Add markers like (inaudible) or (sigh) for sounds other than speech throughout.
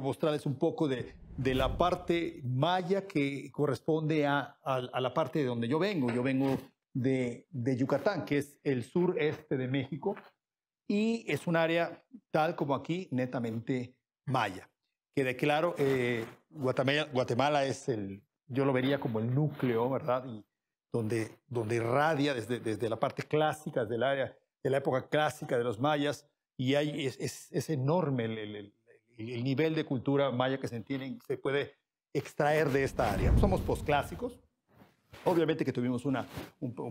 mostrarles un poco de, de la parte maya que corresponde a, a, la parte de donde yo vengo. Yo vengo de, de Yucatán, que es el sureste de México, y es un área tal como aquí, netamente maya. de claro, eh, Guatemala, Guatemala, es el, yo lo vería como el núcleo, ¿verdad? Y donde, donde irradia desde, desde la parte clásica del área, de la época clásica de los mayas, y hay, es, es, enorme el, el nivel de cultura maya que se tiene se puede extraer de esta área. Somos posclásicos, obviamente que tuvimos un,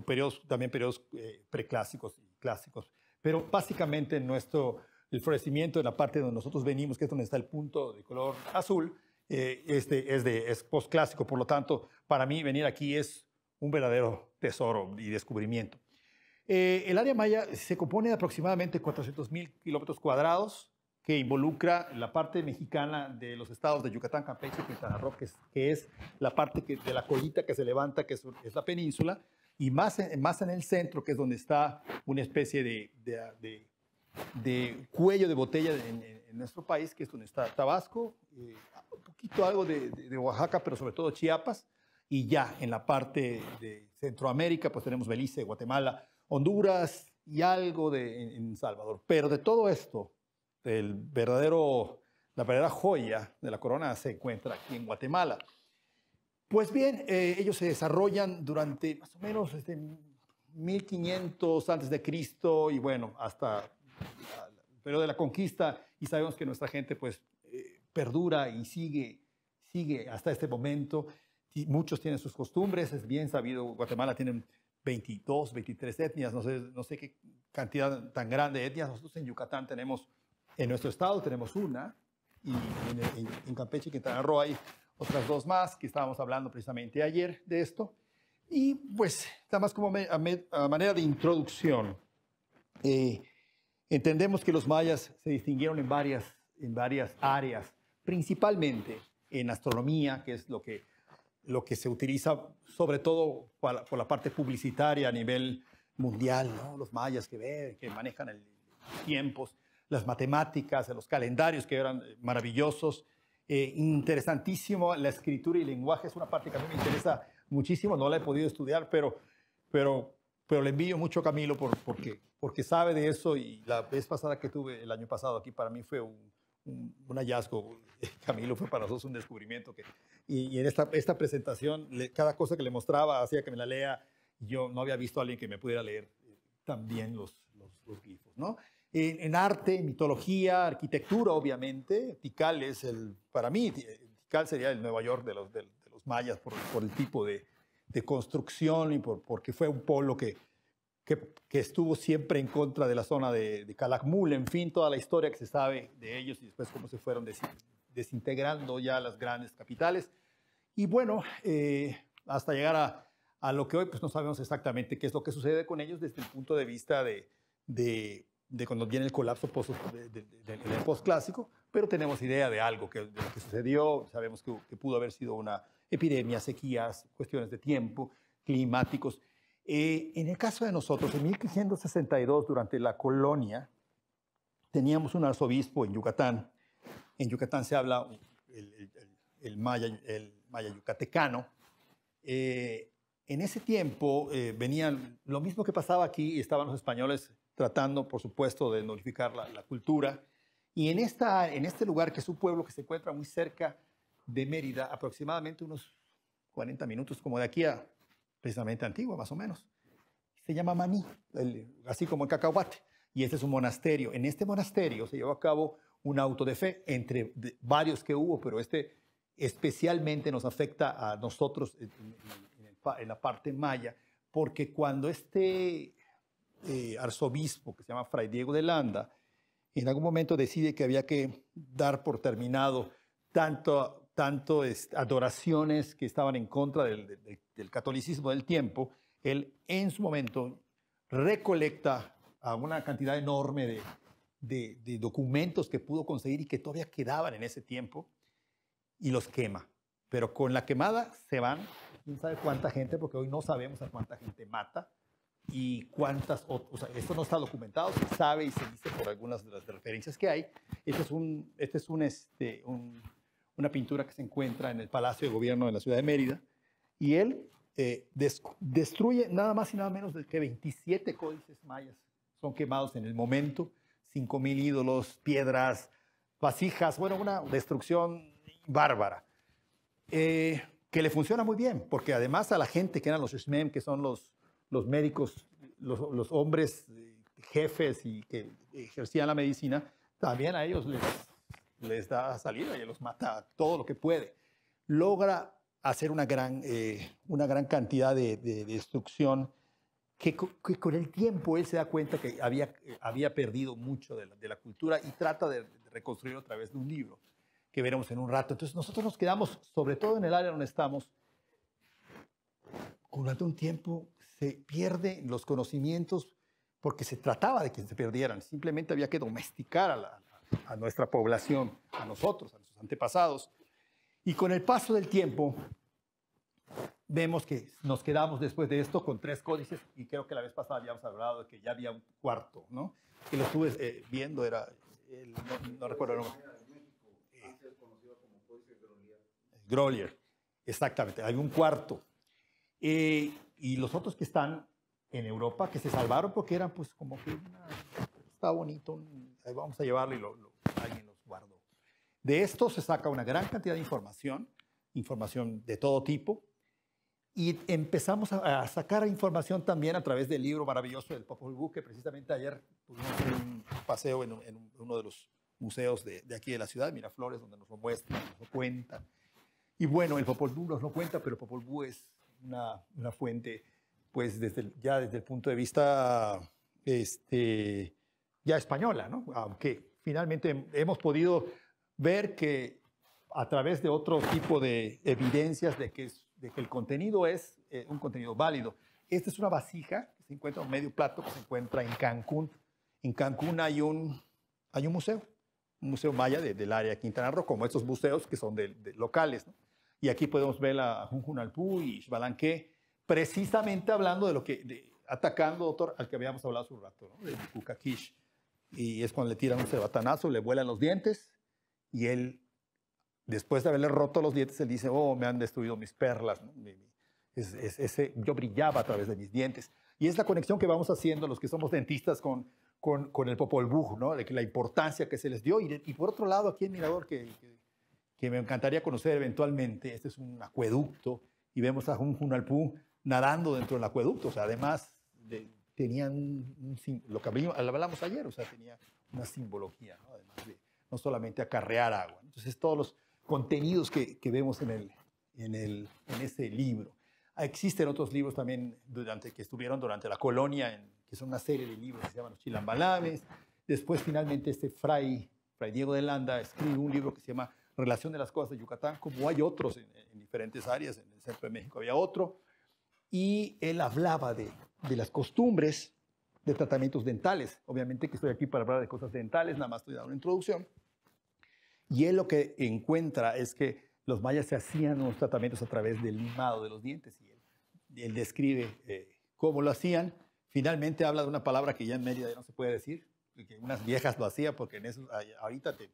periodo, también periodos eh, preclásicos y clásicos, pero básicamente nuestro, el florecimiento en la parte donde nosotros venimos, que es donde está el punto de color azul, eh, este, es, de, postclásico, por lo tanto, para mí venir aquí es un verdadero tesoro y descubrimiento. Eh, el área maya se compone de aproximadamente 400.000 kilómetros cuadrados, que involucra la parte mexicana de los estados de Yucatán, Campeche y Quintana Roo, que es, la parte que, de la colita que se levanta, que es, la península, y más en, más en el centro, que es donde está una especie de, de, cuello de botella en, nuestro país, que es donde está Tabasco, eh, un poquito algo de, Oaxaca, pero sobre todo Chiapas, y ya en la parte de Centroamérica, pues tenemos Belice, Guatemala, Honduras y algo de, en Salvador. Pero de todo esto, el verdadero, la verdadera joya de la corona se encuentra aquí en Guatemala. Pues bien, eh, ellos se desarrollan durante más o menos 1500 este, antes de Cristo y bueno, hasta el periodo de la conquista y sabemos que nuestra gente pues eh, perdura y sigue, sigue hasta este momento. Y muchos tienen sus costumbres, es bien sabido, Guatemala tiene 22, 23 etnias, no sé, no sé qué cantidad tan grande de etnias. Nosotros en Yucatán tenemos en nuestro estado tenemos una y en, Campeche y Quintana Roo hay otras dos más que estábamos hablando precisamente ayer de esto. Y pues, nada más como a, manera de introducción, eh, entendemos que los mayas se distinguieron en varias, en varias áreas, principalmente en astronomía, que es lo que, lo que se utiliza sobre todo por la, parte publicitaria a nivel mundial, los mayas que ven, que manejan el, los tiempos, las matemáticas, los calendarios que eran eh, maravillosos. Eh, interesantísimo, la escritura y el lenguaje es una parte que a mí me interesa muchísimo, no la he podido estudiar, pero, pero, pero le envío mucho a Camilo por, porque, porque sabe de eso y la vez pasada que tuve el año pasado aquí para mí fue un, un, hallazgo, (laughs) Camilo fue para nosotros un descubrimiento que, y, en esta, esta presentación, cada cosa que le mostraba hacía que me la lea, yo no había visto a alguien que me pudiera leer eh, también los, los, los glifos, ¿no? en, arte, mitología, arquitectura, obviamente. Tikal es el, para mí, eh, Tikal sería el Nueva York de los, de, los mayas por, el tipo de, construcción y por, porque fue un pueblo que, que, estuvo siempre en contra de la zona de, de Calakmul, en fin, toda la historia que se sabe de ellos y después cómo se fueron desintegrando ya las grandes capitales. Y bueno, eh, hasta llegar a, lo que hoy pues no sabemos exactamente qué es lo que sucede con ellos desde el punto de vista de de cuando viene el colapso del postclásico, pero tenemos idea de algo que, de lo que sucedió, sabemos que, pudo haber sido una epidemia, sequías, cuestiones de tiempo, climáticos. Eh, en el caso de nosotros, en 1562, durante la colonia, teníamos un arzobispo en Yucatán. En Yucatán se habla el, el maya, el maya yucatecano. Eh, en ese tiempo eh, venían, lo mismo que pasaba aquí, estaban los españoles tratando, por supuesto, de notificar la, cultura. Y en, esta, en este lugar, que es un pueblo que se encuentra muy cerca de Mérida, aproximadamente unos 40 minutos, como de aquí a precisamente Antigua, más o menos, se llama Maní, así como el cacahuate. Y este es un monasterio. En este monasterio se llevó a cabo un auto de fe entre varios que hubo, pero este especialmente nos afecta a nosotros en la parte maya, porque cuando este eh, arzobispo, que se llama Fray Diego de Landa, en algún momento decide que había que dar por terminado tanto, este, adoraciones que estaban en contra del, catolicismo del tiempo, él en su momento recolecta a una cantidad enorme de, de, documentos que pudo conseguir y que todavía quedaban en ese tiempo y los quema. Pero con la quemada se van, quién sabe cuánta gente, porque hoy no sabemos a cuánta gente mata, y cuántas, o, sea, esto no está documentado, se sabe y se dice por algunas de las referencias que hay. Este es, un, este es un, este, una pintura que se encuentra en el Palacio de Gobierno de la Ciudad de Mérida y él eh, destruye nada más y nada menos de que 27 códices mayas son quemados en el momento, 5.000 ídolos, piedras, vasijas, bueno, una destrucción bárbara. Eh, que le funciona muy bien, porque además a la gente que eran los Shmem, que son los, los médicos, los, hombres eh, jefes y que ejercían la medicina, también a ellos les, les da salida y los mata todo lo que puede. Logra hacer una gran, eh, una gran cantidad de, de destrucción que, con el tiempo él se da cuenta que había, había perdido mucho de la, de la cultura y trata de reconstruir a través de un libro que veremos en un rato. Entonces nosotros nos quedamos, sobre todo en el área donde estamos, durante un tiempo se pierden los conocimientos porque se trataba de que se perdieran, simplemente había que domesticar a, nuestra población, a nosotros, a nuestros antepasados. Y con el paso del tiempo, vemos que nos quedamos después de esto con tres códices y creo que la vez pasada habíamos hablado de que ya había un cuarto, ¿no? Que lo estuve eh, viendo, era, no, recuerdo el nombre. Grolier, exactamente, hay un cuarto. Eh, y los otros que están en Europa, que se salvaron porque eran pues como que ah, está bonito, vamos a llevarlo y alguien los guardó. De esto se saca una gran cantidad de información, información de todo tipo, y empezamos a, sacar información también a través del libro maravilloso del Popol Vuh, que precisamente ayer tuvimos un paseo en, uno de los museos de, aquí de la ciudad, Miraflores, donde nos lo muestran, nos lo cuentan. Y bueno, el Popol Vuh nos lo cuenta, pero Popol Vuh es una, fuente, pues desde ya desde el punto de vista este, ya española, ¿no? aunque finalmente hemos podido ver que a través de otro tipo de evidencias de que, es, de que el contenido es eh, un contenido válido. Esta es una vasija que se encuentra, un medio plato que se encuentra en Cancún. En Cancún hay un, hay un museo, un museo maya del área de Quintana Roo, como estos museos que son locales. ¿no? Y aquí podemos ver a Junjunalpú y Balanque precisamente hablando de lo que, atacando, doctor, al que habíamos hablado hace un rato, de Kukakish. Y es cuando le tiran un cebatanazo, le vuelan los dientes y él, después de haberle roto los dientes, él dice, oh, me han destruido mis perlas, es, ese, yo brillaba a través de mis dientes. Y es la conexión que vamos haciendo los que somos dentistas con, con, con el Popol Vuh, ¿no? la importancia que se les dio. Y, por otro lado, aquí en Mirador, que que me encantaría conocer eventualmente. Este es un acueducto y vemos a un Junalpú nadando dentro del acueducto. O sea, además de, tenían un, lo que hablamos ayer, o sea, tenía una simbología, ¿no? además de no solamente acarrear agua. Entonces, todos los contenidos que, que vemos en, el, en, el, en ese libro. Ah, existen otros libros también durante, que estuvieron durante la colonia, en, que son una serie de libros que se llaman Los Chilambalames. Después, finalmente, este fray, fray Diego de Landa, escribe un libro que se llama relación de las cosas de Yucatán, como hay otros en, diferentes áreas, en el centro de México había otro, y él hablaba de, de las costumbres de tratamientos dentales. Obviamente que estoy aquí para hablar de cosas dentales, nada más estoy dando una introducción. Y él lo que encuentra es que los mayas se hacían unos tratamientos a través del limado de los dientes y él, describe eh, cómo lo hacían. Finalmente habla de una palabra que ya en Mérida ya no se puede decir, que unas viejas lo hacían porque en eso ahorita te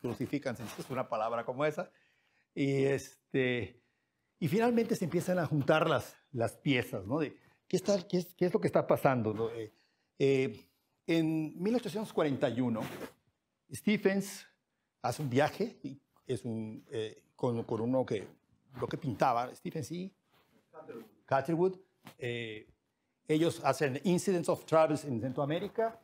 crucifican, es una palabra como esa. Y, este, y finalmente se empiezan a juntar las, las piezas, ¿no? De, ¿qué, está, qué, es, lo que está pasando? Eh, eh, en 1841, Stephens hace un viaje y es un, eh, con, con, uno que lo que pintaba, Stephens y Catherwood. ellos hacen Incidents of Travels en Centroamérica,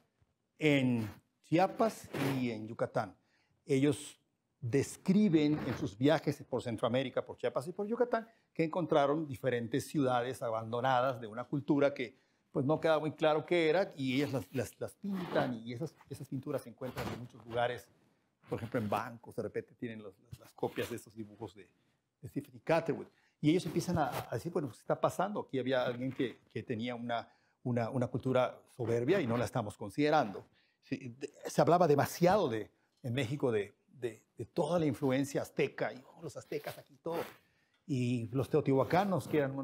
en Chiapas y en Yucatán ellos describen en sus viajes por Centroamérica, por Chiapas y por Yucatán, que encontraron diferentes ciudades abandonadas de una cultura que pues no queda muy claro qué era y ellas las, pintan y esas, pinturas se encuentran en muchos lugares, por ejemplo en bancos, de repente tienen las, copias de esos dibujos de, Stephen e. Catherwood. Y ellos empiezan a, decir, bueno, pues, ¿qué está pasando? Aquí había alguien que, tenía una, cultura soberbia y no la estamos considerando. se hablaba demasiado de en México de, de, toda la influencia azteca, y oh, los aztecas aquí todo, y los teotihuacanos, que eran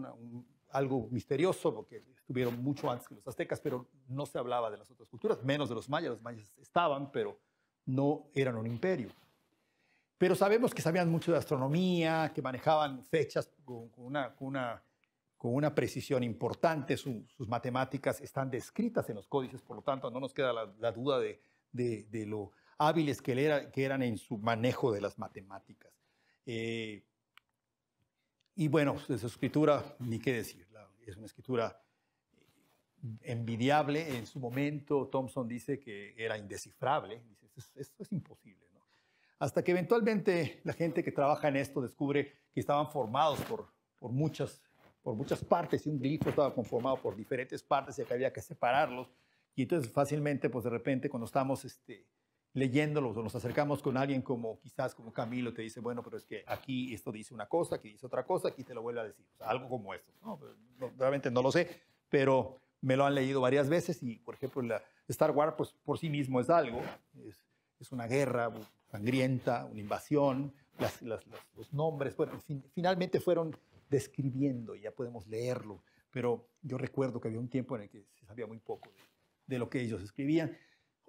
algo misterioso, porque estuvieron mucho antes que los aztecas, pero no se hablaba de las otras culturas, menos de los mayas, los mayas estaban, pero no eran un imperio. Pero sabemos que sabían mucho de astronomía, que manejaban fechas con, una, con una con una precisión importante, sus matemáticas están descritas en los códices, por lo tanto no nos queda la, duda de, de, de, lo hábiles que, eran en su manejo de las matemáticas. Eh, y bueno, su escritura, ni qué decir, es una escritura eh, envidiable. En su momento, Thompson dice que era indescifrable. Dice, esto, es imposible. Hasta que eventualmente la gente que trabaja en esto descubre que estaban formados por, por, muchas, por muchas partes y un glifo estaba conformado por diferentes partes y que había que separarlos. Y entonces fácilmente, pues de repente, cuando estamos este, leyéndolos o nos acercamos con alguien como quizás como Camilo te dice, bueno, pero es que aquí esto dice una cosa, aquí dice otra cosa, aquí te lo vuelve a decir, o sea, algo como esto. No, realmente no lo sé, pero me lo han leído varias veces y, por ejemplo, la Star Wars pues, por sí mismo es algo, es, es una guerra sangrienta, una invasión, los nombres, bueno, finalmente fueron describiendo y ya podemos leerlo, pero yo recuerdo que había un tiempo en el que se sabía muy poco de lo que ellos escribían.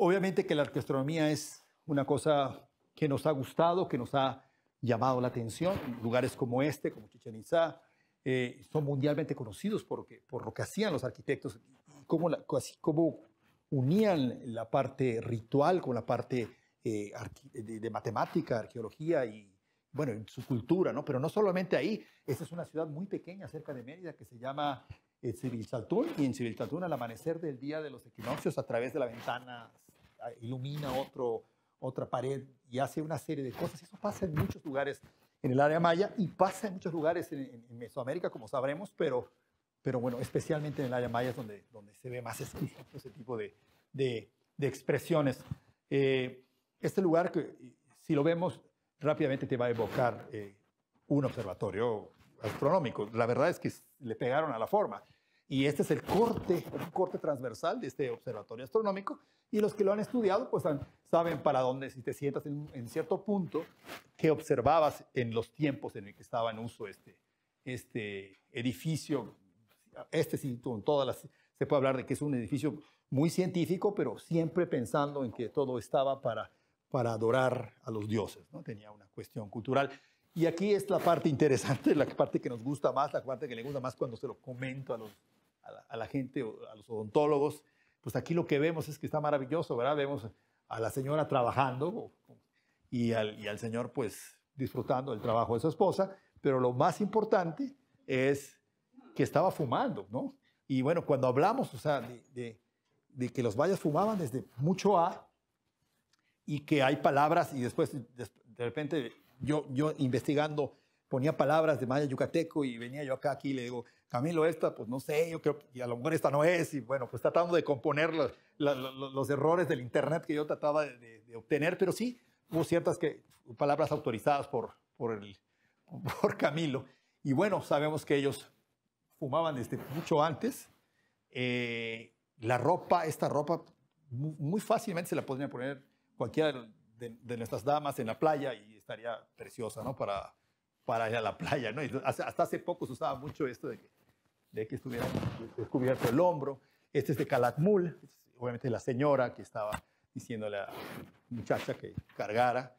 Obviamente que la arqueoastronomía es una cosa que nos ha gustado, que nos ha llamado la atención. Lugares como este, como Chichen Itzá, eh, son mundialmente conocidos por, que, por lo que hacían los arquitectos, cómo, la, unían la parte ritual con la parte eh, de, matemática, arqueología y, bueno, en su cultura, ¿no? Pero no solamente ahí, esta es una ciudad muy pequeña cerca de Mérida que se llama eh, civil y en Civilsaltún al amanecer del día de los equinoccios a través de la ventana ilumina otro, otra pared y hace una serie de cosas. Eso pasa en muchos lugares en el área maya y pasa en muchos lugares en, Mesoamérica, como sabremos, pero, pero bueno, especialmente en el área maya es donde, donde se ve más escrito ese tipo de, de, expresiones. Eh, este lugar, que, si lo vemos, rápidamente te va a evocar eh, un observatorio astronómico. La verdad es que le pegaron a la forma. Y este es el corte, corte transversal de este observatorio astronómico. Y los que lo han estudiado, pues saben para dónde, si te sientas en, cierto punto, que observabas en los tiempos en el que estaba en uso este, este edificio. Este sí, con todas las, se puede hablar de que es un edificio muy científico, pero siempre pensando en que todo estaba para, para adorar a los dioses. ¿no? Tenía una cuestión cultural. Y aquí es la parte interesante, la parte que nos gusta más, la parte que le gusta más cuando se lo comento a los a la, gente, a los odontólogos, pues aquí lo que vemos es que está maravilloso, ¿verdad? Vemos a la señora trabajando y al, señor pues disfrutando del trabajo de su esposa, pero lo más importante es que estaba fumando, ¿no? Y bueno, cuando hablamos, o sea, de, que los vallas fumaban desde mucho A y que hay palabras y después de repente yo, yo investigando ponía palabras de maya yucateco y venía yo acá aquí y le digo, Camilo, esta, pues no sé, yo creo que a lo mejor esta no es, y bueno, pues tratando de componer los, errores del Internet que yo trataba de, obtener, pero sí hubo ciertas que, palabras autorizadas por, por, el, (laughs) por Camilo. Y bueno, sabemos que ellos fumaban desde mucho antes. Eh, la ropa, esta ropa, muy, fácilmente se la podría poner cualquiera de, nuestras damas en la playa y estaría preciosa, ¿no? Para, para ir a la playa, ¿no? hasta hace poco se usaba mucho esto de que de que estuviera descubierto el hombro. Este es de Calatmul, obviamente la señora que estaba diciéndole a la muchacha que cargara.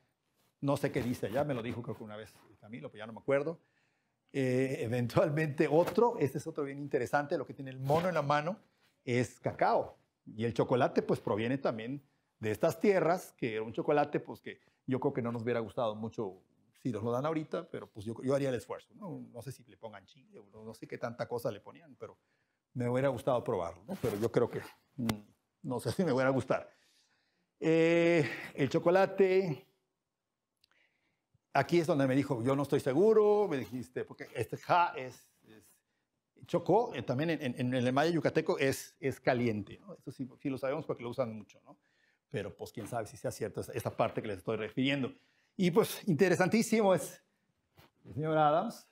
No sé qué dice allá, me lo dijo creo que una vez Camilo, pero ya no me acuerdo. Eh, eventualmente otro, este es otro bien interesante, lo que tiene el mono en la mano es cacao. Y el chocolate pues proviene también de estas tierras, que era un chocolate pues que yo creo que no nos hubiera gustado mucho si nos lo dan ahorita, pero pues yo, yo haría el esfuerzo. ¿no? ¿no? sé si le pongan chile no, sé qué tanta cosa le ponían, pero me hubiera gustado probarlo. Pero yo creo que mm, no sé si me hubiera gustado. Eh, el chocolate. Aquí es donde me dijo, yo no estoy seguro, me dijiste, porque este ja es, chocó, eh, también en, en, el maya yucateco es, es caliente, Eso sí, lo sabemos porque lo usan mucho, ¿no? Pero pues quién sabe si sea cierto esta parte que les estoy refiriendo. Y pues interesantísimo es el señor Adams.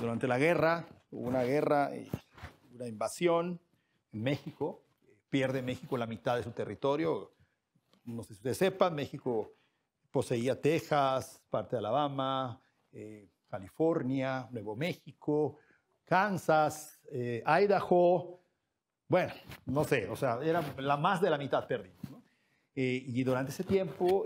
Durante la guerra, hubo una guerra, una invasión en México, pierde México la mitad de su territorio. No sé si ustedes sepan, México poseía Texas, parte de Alabama, eh, California, Nuevo México, Kansas, eh, Idaho. Bueno, no sé, o sea, era la más de la mitad perdida. Eh, y durante ese tiempo,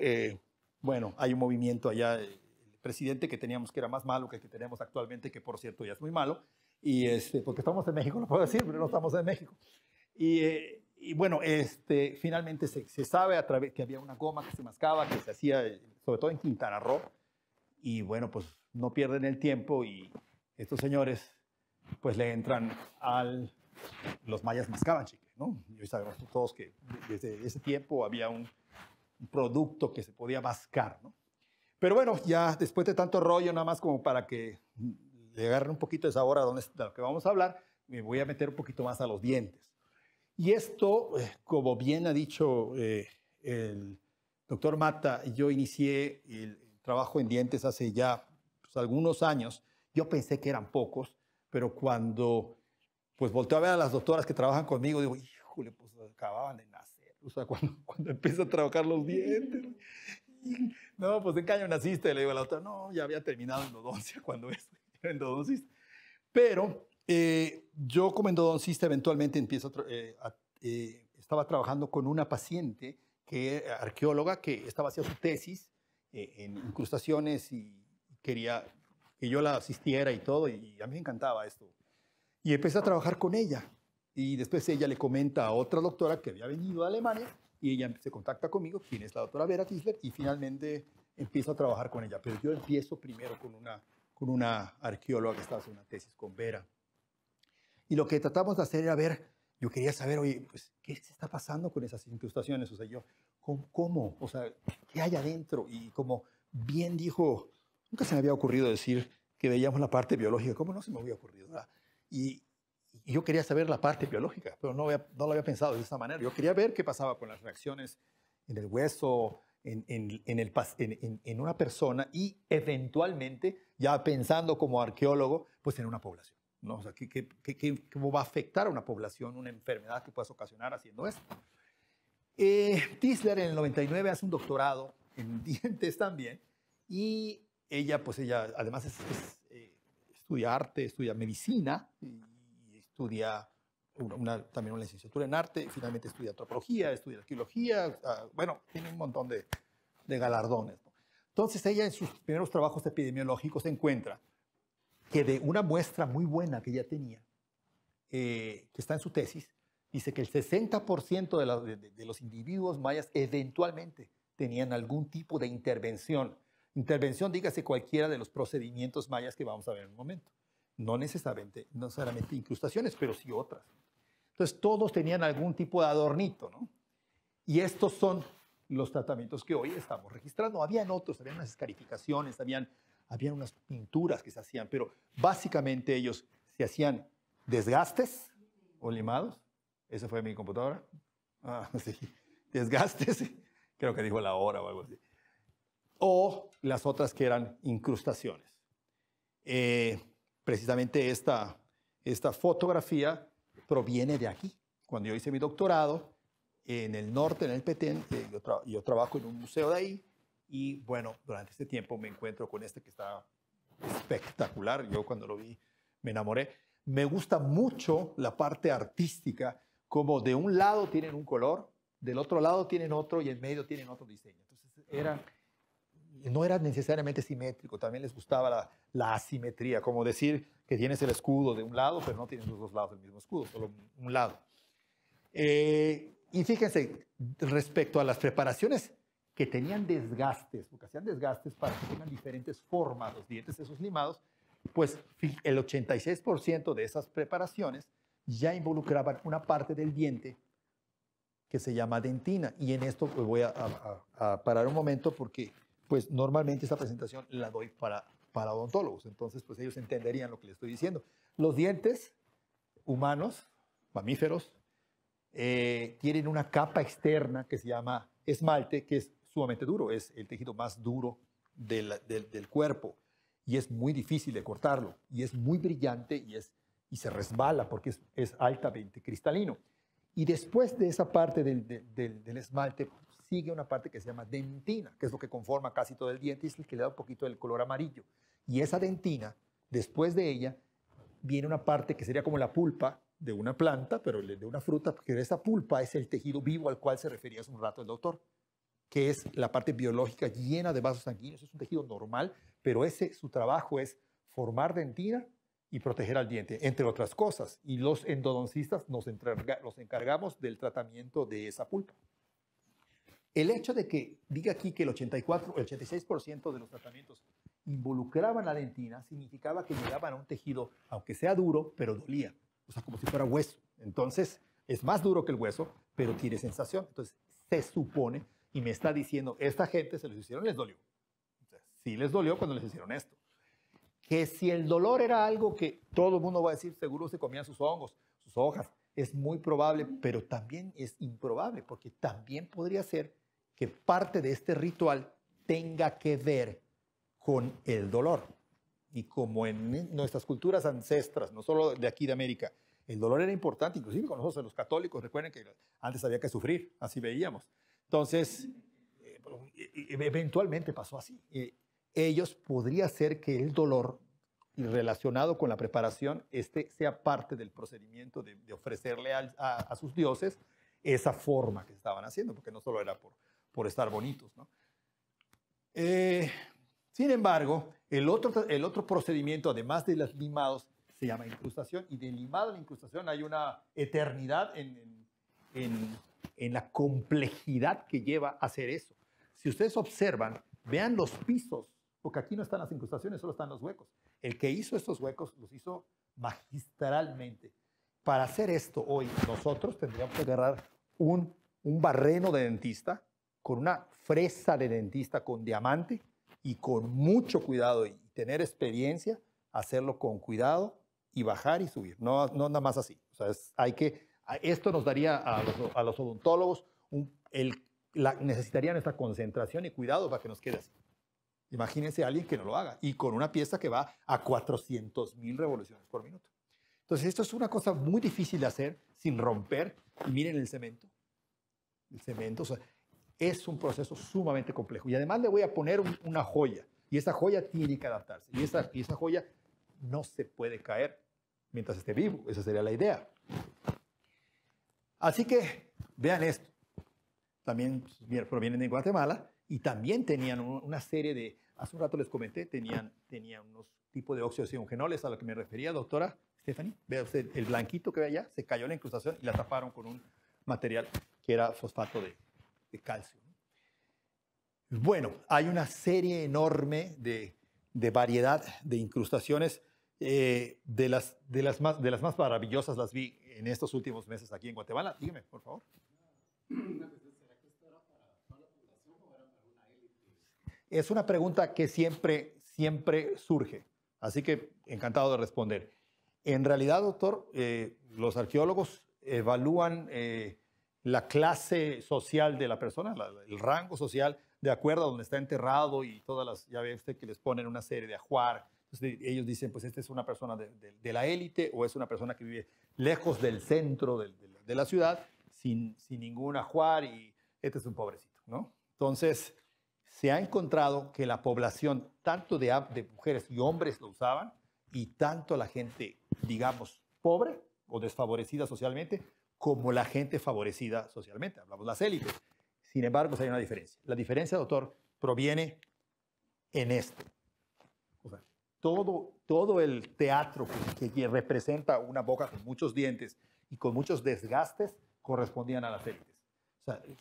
bueno, hay un movimiento allá, eh, el presidente que teníamos que era más malo que el que tenemos actualmente, que por cierto ya es muy malo, y este, porque estamos en México, lo puedo decir, pero no estamos en México. Y, eh, y bueno, este, finalmente se, sabe a través que había una goma que se mascaba, que se hacía, eh, sobre todo en Quintana Roo, y bueno, pues no pierden el tiempo y estos señores pues le entran al... Los mayas mascaban chicos, ¿no? Y sabemos todos que desde ese tiempo había un un producto que se podía mascar, ¿no? Pero bueno, ya después de tanto rollo, nada más como para que le agarre un poquito de sabor a, dónde, lo que vamos a hablar, me voy a meter un poquito más a los dientes. Y esto, eh, como bien ha dicho eh, el doctor Mata, yo inicié el trabajo en dientes hace ya pues, algunos años. Yo pensé que eran pocos, pero cuando pues volteó a ver a las doctoras que trabajan conmigo, digo, híjole, pues acababan de nacer o sea, (laughs) cuando, cuando empieza a trabajar los dientes. no, pues en caño naciste, le digo a la otra, no, ya había terminado endodoncia (laughs) cuando es endodoncista. Pero eh, yo como endodoncista eventualmente empiezo eh, a, eh, estaba trabajando con una paciente que arqueóloga que estaba haciendo su tesis eh, en incrustaciones y quería que yo la asistiera y todo, y a mí me encantaba esto. Y empecé a trabajar con ella. Y después ella le comenta a otra doctora que había venido a Alemania y ella se contacta conmigo, quien es la doctora Vera Tisler, y finalmente empiezo a trabajar con ella. Pero yo empiezo primero con una, con una arqueóloga que estaba haciendo una tesis con Vera. Y lo que tratamos de hacer era ver, yo quería saber, oye, pues, ¿qué se está pasando con esas incrustaciones? O sea, yo, ¿cómo? cómo? O sea, ¿qué hay adentro? Y como bien dijo, nunca se me había ocurrido decir que veíamos la parte biológica, ¿cómo no se me había ocurrido? Y, y yo quería saber la parte biológica, pero no, lo había pensado de esa manera. Yo quería ver qué pasaba con las reacciones en el hueso, en, en, en, el, en una persona y eventualmente, ya pensando como arqueólogo, pues en una población. ¿no? O sea, ¿qué, qué, cómo va a afectar a una población una enfermedad que puedas ocasionar haciendo esto? Eh, Tisler en el 99 hace un doctorado en (laughs) dientes también y ella, pues ella además es, eh, estudia arte, estudia medicina estudia también una licenciatura en arte, finalmente estudia antropología, estudia arqueología, ah, bueno, tiene un montón de, galardones. Entonces ella en sus primeros trabajos epidemiológicos encuentra que de una muestra muy buena que ella tenía, eh, que está en su tesis, dice que el 60% de, de los individuos mayas eventualmente tenían algún tipo de intervención. Intervención, dígase cualquiera de los procedimientos mayas que vamos a ver en un momento. No necesariamente, no solamente incrustaciones, pero sí otras. Entonces todos tenían algún tipo de adornito, ¿no? Y estos son los tratamientos que hoy estamos registrando. Habían otros, habían unas escarificaciones, habían, habían unas pinturas que se hacían, pero básicamente ellos se hacían desgastes o limados. eso fue mi computadora. (laughs) Ah, sí. Desgastes, (laughs) creo que dijo la hora o algo así. O las otras que eran incrustaciones. Eh, Precisamente esta, esta fotografía proviene de aquí. Cuando yo hice mi doctorado en el norte, en el Petén, eh, yo, yo trabajo en un museo de ahí y bueno, durante este tiempo me encuentro con este que está espectacular. Yo cuando lo vi me enamoré. Me gusta mucho la parte artística, como de un lado tienen un color, del otro lado tienen otro y en medio tienen otro diseño. Entonces era no era necesariamente simétrico, también les gustaba la, asimetría, como decir que tienes el escudo de un lado, pero no tienes los dos lados del mismo escudo, solo un lado. Eh, y fíjense, respecto a las preparaciones que tenían desgastes, o que hacían desgastes para que tengan diferentes formas los dientes esos limados, pues el 86% de esas preparaciones ya involucraban una parte del diente que se llama dentina. Y en esto pues, voy a parar un momento porque pues normalmente esta presentación la doy para, para odontólogos, entonces pues ellos entenderían lo que les estoy diciendo. Los dientes humanos, mamíferos, eh, tienen una capa externa que se llama esmalte, que es sumamente duro, es el tejido más duro del, cuerpo y es muy difícil de cortarlo y es muy brillante y, es, y se resbala porque es, altamente cristalino. Y después de esa parte del, del esmalte sigue una parte que se llama dentina, que es lo que conforma casi todo el diente y es el que le da un poquito del color amarillo. Y esa dentina, después de ella, viene una parte que sería como la pulpa de una planta, pero de una fruta, porque esa pulpa es el tejido vivo al cual se refería hace un rato el doctor, que es la parte biológica llena de vasos sanguíneos. Es un tejido normal, pero ese, su trabajo es formar dentina y proteger al diente, entre otras cosas. Y los endodoncistas nos, nos encargamos del tratamiento de esa pulpa. El hecho de que diga aquí que el 84, el 86% de los tratamientos involucraban la dentina significaba que llegaban a un tejido, aunque sea duro, pero dolía, o sea, como si fuera hueso. Entonces, es más duro que el hueso, pero tiene sensación. Entonces, se supone, y me está diciendo, esta gente se los hicieron, les dolió. sí les dolió cuando les hicieron esto. Que si el dolor era algo que todo el mundo va a decir, seguro se comían sus hongos, sus hojas, es muy probable, pero también es improbable, porque también podría ser que parte de este ritual tenga que ver con el dolor. Y como en nuestras culturas ancestras, no solo de aquí de América, el dolor era importante, inclusive con nosotros los católicos, recuerden que antes había que sufrir, así veíamos. Entonces, eh, e-, eventualmente pasó así. Eh, ellos podría ser que el dolor relacionado con la preparación, este sea parte del procedimiento de, ofrecerle a, a, sus dioses esa forma que estaban haciendo, porque no solo era por por estar bonitos. ¿no? Eh, sin embargo, el otro, el otro procedimiento, además de los limados, se llama incrustación, y de limado a la incrustación hay una eternidad en, en, la complejidad que lleva hacer eso. Si ustedes observan, vean los pisos, porque aquí no están las incrustaciones, solo están los huecos. El que hizo estos huecos los hizo magistralmente. Para hacer esto hoy, nosotros tendríamos que agarrar un, un barreno de dentista, con una fresa de dentista con diamante y con mucho cuidado y tener experiencia, hacerlo con cuidado y bajar y subir. No, no nada más así. O sea, hay que, esto nos daría a los, odontólogos, el, la, necesitaría nuestra concentración y cuidado para que nos quede así. Imagínense a alguien que no lo haga y con una pieza que va a 400 mil revoluciones por minuto. Entonces, esto es una cosa muy difícil de hacer sin romper. miren el cemento. El cemento, o sea, es un proceso sumamente complejo. Y además le voy a poner una joya. Y esa joya tiene que adaptarse. Y esa, joya no se puede caer mientras esté vivo. Esa sería la idea. Así que vean esto. También provienen de Guatemala y también tenían una serie de, hace un rato les comenté, tenían, tenían unos tipos de óxidos genoles a lo que me refería, doctora Stephanie. Vea el blanquito que ve allá, se cayó la incrustación y la taparon con un material que era fosfato de, de calcio. Bueno, hay una serie enorme de, variedad de incrustaciones. Eh, de, las, más, de las más maravillosas las vi en estos últimos meses aquí en Guatemala. Dígame, por favor. Es una pregunta que siempre, siempre surge, así que encantado de responder. En realidad, doctor, eh, los arqueólogos evalúan eh, la clase social de la persona, el rango social, de acuerdo a donde está enterrado y todas las, ya ve este que les ponen una serie de ajuar. ellos dicen, pues esta es una persona de, la élite o es una persona que vive lejos del centro de, la ciudad, sin, sin ningún ajuar y este es un pobrecito, ¿no? Entonces se ha encontrado que la población, tanto de mujeres y hombres lo usaban, y tanto la gente, digamos, pobre o desfavorecida socialmente, como la gente favorecida socialmente, hablamos de las élites. Sin embargo, pues, hay una diferencia. La diferencia, doctor, proviene en esto. O sea, todo, todo el teatro que, representa una boca con muchos dientes y con muchos desgastes correspondían a las élites.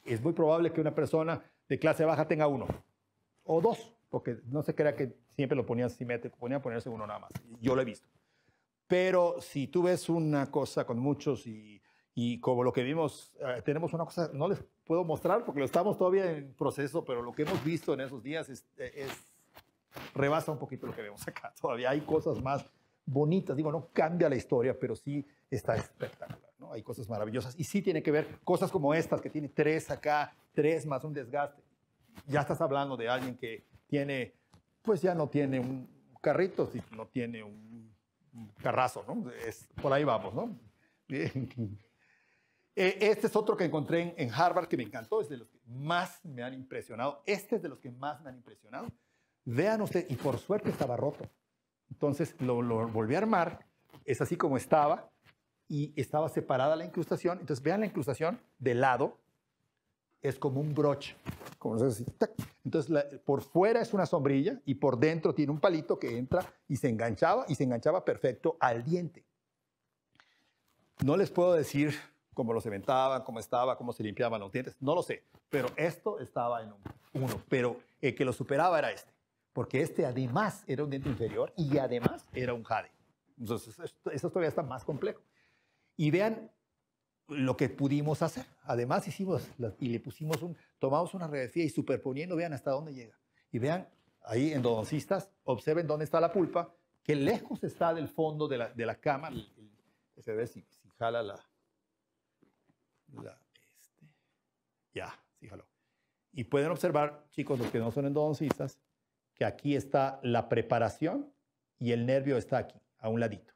es muy probable que una persona de clase baja tenga uno o dos, porque no se crea que siempre lo ponían simétrico, ponían ponerse uno nada más. Yo lo he visto. Pero si tú ves una cosa con muchos y y como lo que vimos, eh, tenemos una cosa, no les puedo mostrar porque lo estamos todavía en proceso, pero lo que hemos visto en esos días es, eh, rebasa un poquito lo que vemos acá. (laughs) Todavía hay cosas más bonitas, digo, no cambia la historia, pero sí está espectacular, ¿no? Hay cosas maravillosas y sí tiene que ver cosas como estas, que tiene tres acá, tres más un desgaste. Ya estás hablando de alguien que tiene, pues ya no tiene un carrito, no tiene un carrazo, ¿no? Es, por ahí vamos, ¿no? (laughs) Bien. Eh, este es otro que encontré en, Harvard que me encantó, es de los que más me han impresionado. Este es de los que más me han impresionado. Vean ustedes, y por suerte estaba roto. Entonces lo, volví a armar, es así como estaba, y estaba separada la incrustación. Entonces vean la incrustación de lado, es como un broche. Entonces, por fuera es una sombrilla y por dentro tiene un palito que entra y se enganchaba y se enganchaba perfecto al diente. No les puedo decir cómo lo cementaban, cómo estaba, cómo se limpiaban los dientes, no lo sé, pero esto estaba en uno, pero el que lo superaba era este, porque este además era un diente inferior y además era un jade. Entonces, esto, todavía está más complejo. Y vean lo que pudimos hacer. Además hicimos y le pusimos un, tomamos una radiografía y superponiendo, vean hasta dónde llega. Y vean, ahí endodoncistas, observen dónde está la pulpa, que lejos está del fondo de la, de la cama, se ve si jala la, Ah, este. Ya, sí, Y pueden observar, chicos, los que no son endodoncistas, que aquí está la preparación y el nervio está aquí, a un ladito.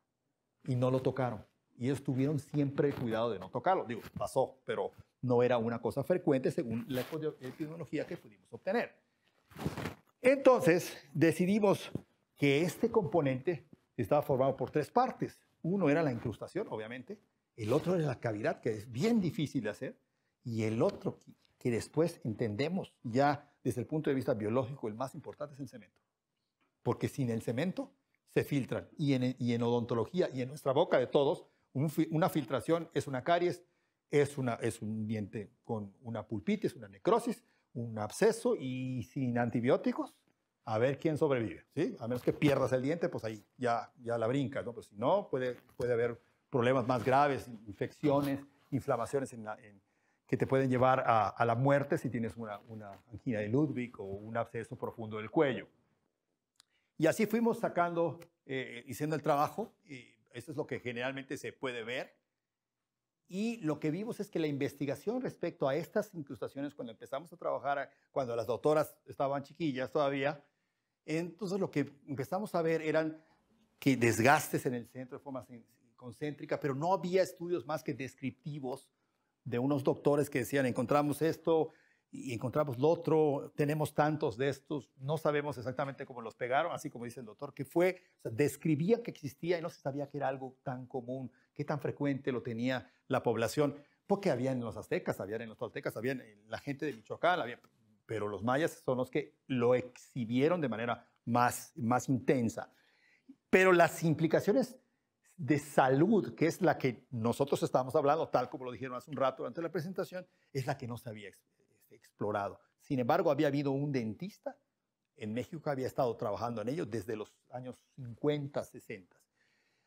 Y no lo tocaron. Y ellos tuvieron siempre el cuidado de no tocarlo. Digo, pasó, pero no era una cosa frecuente según la epidemiología que pudimos obtener. Entonces, decidimos que este componente estaba formado por tres partes. Uno era la incrustación, obviamente, el otro es la cavidad, que es bien difícil de hacer, y el otro que después entendemos ya desde el punto de vista biológico, el más importante es el cemento. Porque sin el cemento se filtran. Y en, odontología y en nuestra boca de todos, una filtración es una caries, es, un diente con una pulpitis, una necrosis, un absceso y sin antibióticos, a ver quién sobrevive, ¿sí? A menos que pierdas el diente, pues ahí ya, ya la brincas, ¿no? Pero pues si no, puede haber problemas más graves, infecciones, inflamaciones en que te pueden llevar a, la muerte si tienes una, angina de Ludwig o un absceso profundo del cuello. Y así fuimos sacando, eh, haciendo el trabajo, y esto es lo que generalmente se puede ver. Y lo que vimos es que la investigación respecto a estas incrustaciones, cuando empezamos a trabajar, cuando las doctoras estaban chiquillas todavía, entonces lo que empezamos a ver eran que desgastes en el centro de forma concéntrica, pero no había estudios más que descriptivos de unos doctores que decían, encontramos esto y encontramos lo otro, tenemos tantos de estos, no sabemos exactamente cómo los pegaron, así como dice el doctor, que fue, o sea, describía que existía y no se sabía que era algo tan común, qué tan frecuente lo tenía la población, porque había en los aztecas, había en los toltecas, había en la gente de Michoacán, había, pero los mayas son los que lo exhibieron de manera más, más intensa. Pero las implicaciones de salud, que es la que nosotros estábamos hablando, tal como lo dijeron hace un rato durante la presentación, es la que no se había este, explorado. Sin embargo, había habido un dentista en México que había estado trabajando en ello desde los años 50, 60.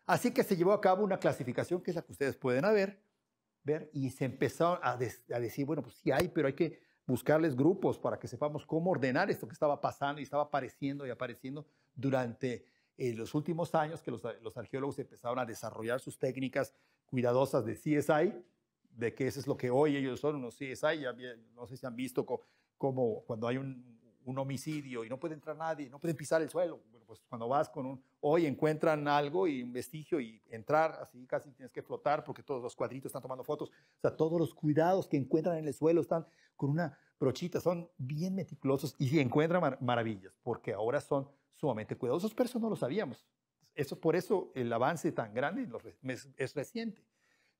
Así que se llevó a cabo una clasificación que es la que ustedes pueden haber, ver y se empezaron a, a decir, bueno, pues sí hay, pero hay que buscarles grupos para que sepamos cómo ordenar esto que estaba pasando y estaba apareciendo y apareciendo durante en los últimos años que los, arqueólogos empezaron a desarrollar sus técnicas cuidadosas de CSI, de que eso es lo que hoy ellos son, unos CSI, ya, no sé si han visto como cuando hay un, homicidio y no puede entrar nadie, no pueden pisar el suelo, pues cuando vas con un, hoy encuentran algo y un vestigio y entrar así casi tienes que flotar porque todos los cuadritos están tomando fotos, o sea, todos los cuidados que encuentran en el suelo están con una brochita, son bien meticulosos y encuentran maravillas, porque ahora son sumamente cuidadosos, pero eso no lo sabíamos. Eso, por eso el avance tan grande es, reciente.